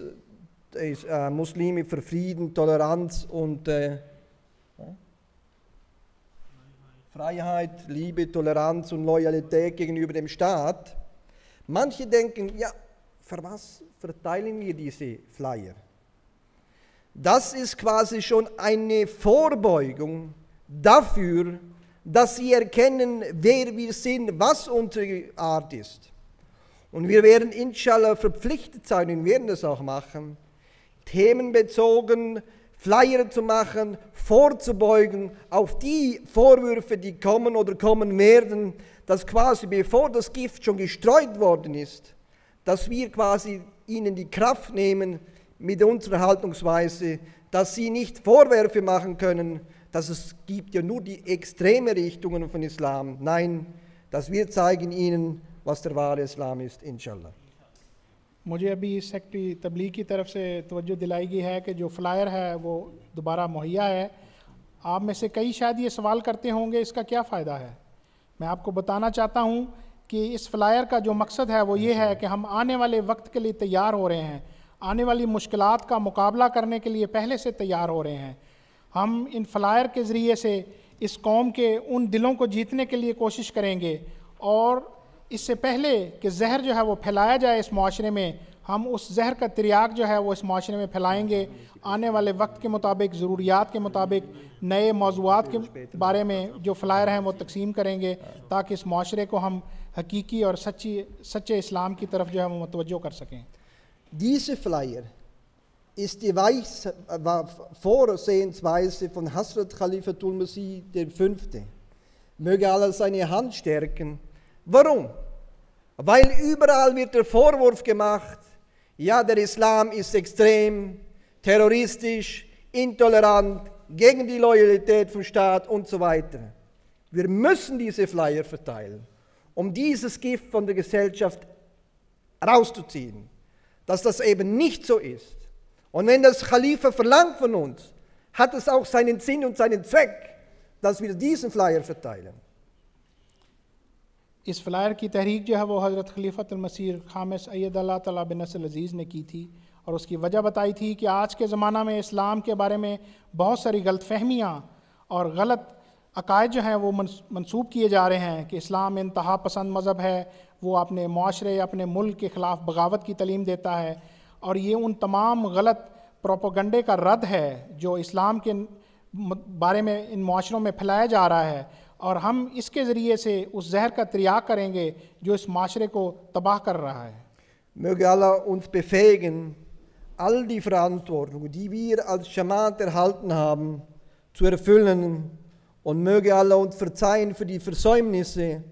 des äh, Muslime für Frieden, Toleranz und äh, Freiheit, Liebe, Toleranz und Loyalität gegenüber dem Staat. Manche denken, ja, für was verteilen wir diese Flyer? Das ist quasi schon eine Vorbeugung dafür, dass sie erkennen, wer wir sind, was unsere Art ist. Und wir werden inshallah verpflichtet sein und werden das auch machen, themenbezogen Flyer zu machen, vorzubeugen auf die Vorwürfe, die kommen oder kommen werden, dass quasi bevor das Gift schon gestreut worden ist, dass wir quasi ihnen die Kraft nehmen mit unserer Haltungsweise, dass sie nicht Vorwürfe machen können, dass es gibt ja nur die extreme Richtungen von Islam. Nein, dass wir zeigen ihnen, was der wahre Islam ist, inshallah. मुझे अभी इस सेक्टरी तबलीग की तरफ से तवज्जो दिलाई गई है कि जो फ्लायर है वो दोबारा मुहैया है आप में से कई शायद ये सवाल करते होंगे इसका क्या फ़ायदा है मैं आपको बताना चाहता हूँ कि इस फ्लायर का जो मकसद है वो ये है कि हम आने वाले वक्त के लिए तैयार हो रहे हैं आने वाली मुश्किल का मुकाबला करने के लिए पहले से तैयार हो रहे हैं हम इन फ्लायर के ज़रिए से इस कौम के उन दिलों को जीतने के लिए कोशिश करेंगे और इससे पहले कि जहर जो है वो फैलाया जाए इस माशरे में हम उस जहर का त्रियाग जो है वो इस माशरे में फैलाएंगे आने वाले वक्त के मुताबिक ज़रूरियात के मुताबिक नए मौजूद के बारे में जो फ़्लायर हैं वो तकसीम करेंगे ताकि इस माशरे को हम हकीकी और सच्ची सच्चे इस्लाम की तरफ जो है वो मतवजो कर सकें Diese flyer ist die Weis, war Vorsehensweise von Hasrat Khalifatul Möge Allah seine Hand stärken Warum? Weil überall wird der Vorwurf gemacht, ja, der Islam ist extrem, terroristisch, intolerant, gegen die Loyalität vom Staat und so weiter. Wir müssen diese Flyer verteilen, um dieses Gift von der Gesellschaft rauszuziehen, dass das eben nicht so ist. Und wenn das Khalifa verlangt von uns, hat es auch seinen Sinn und seinen Zweck, dass wir diesen Flyer verteilen. इस flyer की तहरीक जो है वो हज़रत खलीफत मसीर खाम सैद अल्लाह तला बिन अज़ीज़ ने की थी और उसकी वजह बताई थी कि आज के ज़माना में इस्लाम के बारे में बहुत सारी गलत फहमियाँ और गलत अकायद जो हैं वो मनसूब किए जा रहे हैं कि इस्लाम इंतहा पसंद मज़हब है वो अपने माशरे अपने मुल्क के ख़िलाफ़ बगावत की तलीम देता है और ये उन तमाम गलत प्रोपोगंडे का रद्द है जो इस्लाम के बारे में इन माशरों में फैलाया जा रहा है और हम इसके ज़रिए से उस जहर का त्रिया करेंगे जो इस माशरे को तबाह कर रहा है Möge Allah uns befähigen, all die Verantwortung, die wir als Schamat erhalten haben, zu erfüllen. Und möge Allah uns verzeihen für die Versäumnisse.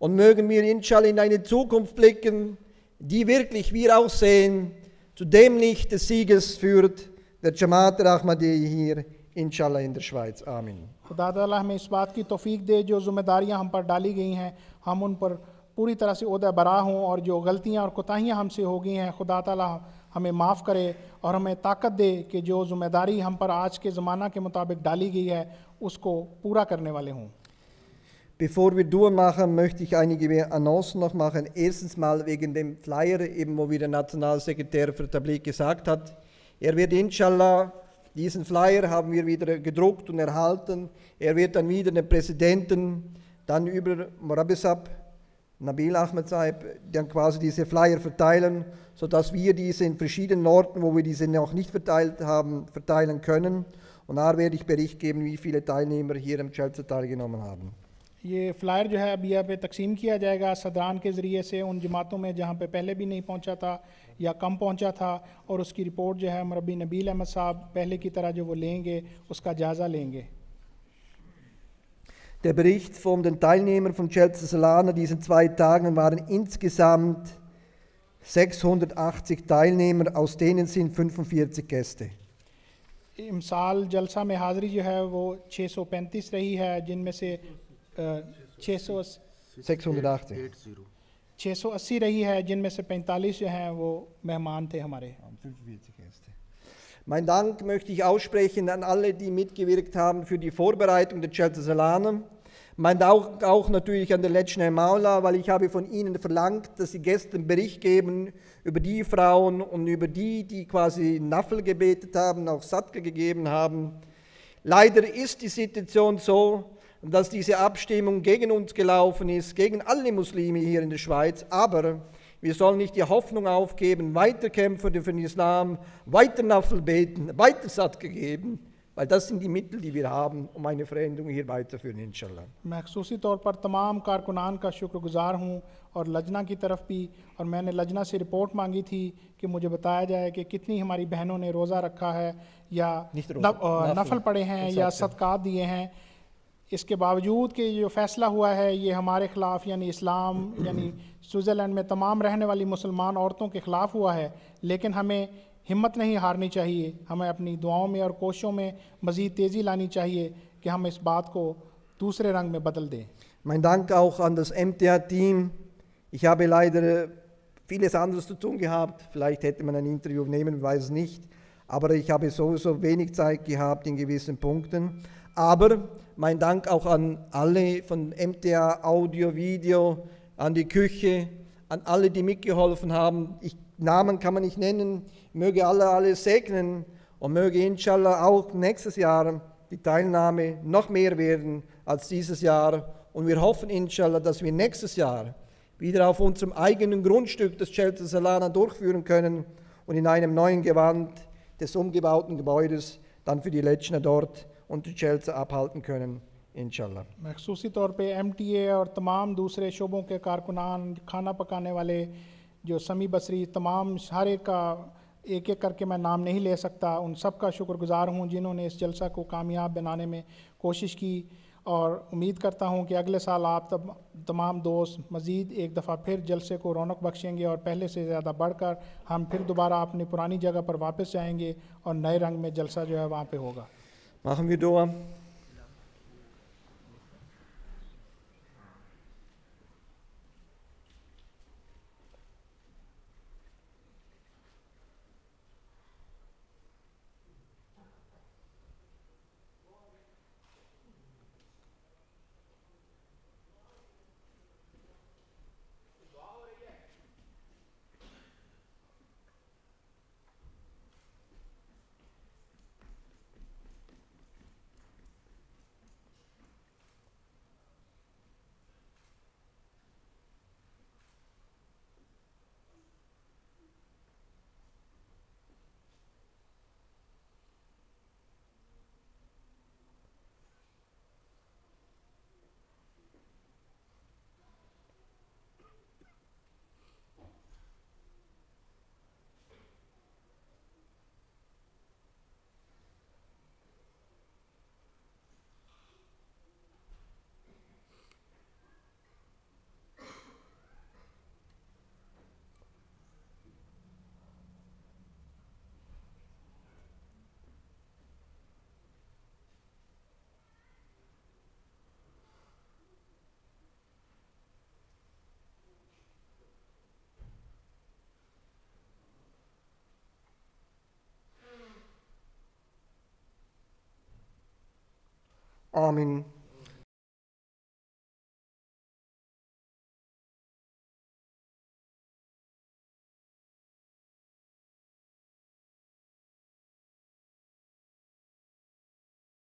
Und mögen wir inshallah in eine Zukunft blicken, die wirklich wir auch sehen, zu dem Licht des Sieges führt der Jamaat der hier, inshallah in der Schweiz. Amen. खुदा तला हमें इस बात की तोफीक दे जो ज़िम्मेदारियाँ हम पर डाली गई हैं हम उन पर पूरी तरह से उदय बरा हों और जो गलतियाँ और कोताहियाँ हमसे हो गई हैं खुदा तला हमें माफ़ करे और हमें ताकत दे कि जो ज़िम्मेदारी हम पर आज के ज़माना के मुताबिक डाली गई है उसको पूरा करने वाले हों Bevor wir durchmachen, möchte ich einige mehr Annoncen noch machen. Erstens mal wegen dem Flyer, eben wo wie der Nationalsekretär für Tablik gesagt hat. Er wird inshallah Diesen Flyer haben wir wieder gedruckt und erhalten. Er wird dann wieder den Präsidenten, dann über Morabisab, Nabil Ahmed Saib, dann quasi diese Flyer verteilen, sodass wir diese in verschiedenen Orten, wo wir diese noch nicht verteilt haben, verteilen können. Und da werde ich Bericht geben, wie viele Teilnehmer hier im Chelsea teilgenommen haben. ये flyer जो है अभी यहाँ पे तकसीम किया जाएगा सदरान के ज़रिए से उन जमातों में जहाँ पे पहले भी नहीं पहुँचा था या कम पहुंचा था और उसकी रिपोर्ट जो है मरबी नबील अहमद साहब पहले की तरह जो वो लेंगे उसका जायज़ा लेंगे Der Bericht von den Teilnehmern von Chelsea Solana diesen zwei Tagen waren insgesamt 680 Teilnehmer, aus denen sind 45 Gäste. Im साल जलसा में हाजिरी जो है वो 635 रही है जिनमें से 600 680 680 रही है जिनमें से 45 जो हैं वो मेहमान थे हमारे Mein Dank möchte ich aussprechen an alle, die mitgewirkt haben für die Vorbereitung der Chelsea Salane. Mein Dank auch natürlich an den letzten Herrn Maula, weil ich habe von Ihnen verlangt, dass Sie gestern Bericht geben über die Frauen und über die, die quasi Naffel gebetet haben, auch Satka gegeben haben. Leider ist die Situation so, dass diese Abstimmung gegen uns gelaufen ist, gegen alle Muslime hier in der Schweiz. Aber wir sollen nicht die Hoffnung aufgeben, weiterkämpfen für den Islam, weiter Nafel beten, weiter satt gegeben. weil das sind die Mittel, die wir haben, um eine Veränderung hier weiterzuführen, weiterführen, इंशाल्लाह मैं खसूसी तौर पर तमाम कारकुनान का शुक्रगुजार हूँ और लजना की तरफ भी और मैंने लजना से रिपोर्ट मांगी थी कि मुझे बताया जाए कि कितनी हमारी बहनों ने रोज़ा रखा है या नफल पड़े हैं या सदका दिए हैं इसके बावजूद कि जो फ़ैसला हुआ है ये हमारे ख़िलाफ़ यानी इस्लाम यानी स्विट्ज़रलैंड में तमाम रहने वाली मुसलमान औरतों के ख़िलाफ़ हुआ है लेकिन हमें हिम्मत नहीं हारनी चाहिए हमें अपनी दुआओं में और कोशिशों में मज़ीद तेज़ी लानी चाहिए कि हम इस बात को दूसरे रंग में बदल दें Mein Dank auch an das MTA-Team. Ich habe leider vieles anderes zu tun gehabt. Vielleicht hätte man ein Interview nehmen, weiß nicht. Aber ich habe sowieso wenig Zeit gehabt in gewissen Punkten. Aber mein Dank auch an alle von MTA, Audio, Video, an die Küche, an alle, die mitgeholfen haben. Ich, Namen kann man nicht nennen. Möge alle alle segnen und möge inshallah auch nächstes Jahr die Teilnahme noch mehr werden als dieses Jahr. Und wir hoffen inshallah, dass wir nächstes Jahr wieder auf unserem eigenen Grundstück des Shelter Salana durchführen können und in einem neuen Gewand des umgebauten Gebäudes dann für die Letschner dort und die Chelsea abhalten können, इनशाला मखसूसी तौर पे एमटीए और तमाम दूसरे शोबों के कारकुनान खाना पकाने वाले जो समी बसरी तमाम सारे का एक एक करके मैं नाम नहीं ले सकता उन सब का गुज़ार हूँ जिन्होंने इस जलसा को कामयाब बनाने में कोशिश की और उम्मीद करता हूँ कि अगले साल आप तब तमाम दोस्त मज़ीद एक दफ़ा फिर जलसे को रौनक बख्शेंगे और पहले से ज़्यादा बढ़ कर हम फिर दोबारा अपनी पुरानी जगह पर वापस जाएँगे और नए रंग में जलसा जो है वहाँ पर होगा machen wir, Dora? Amen.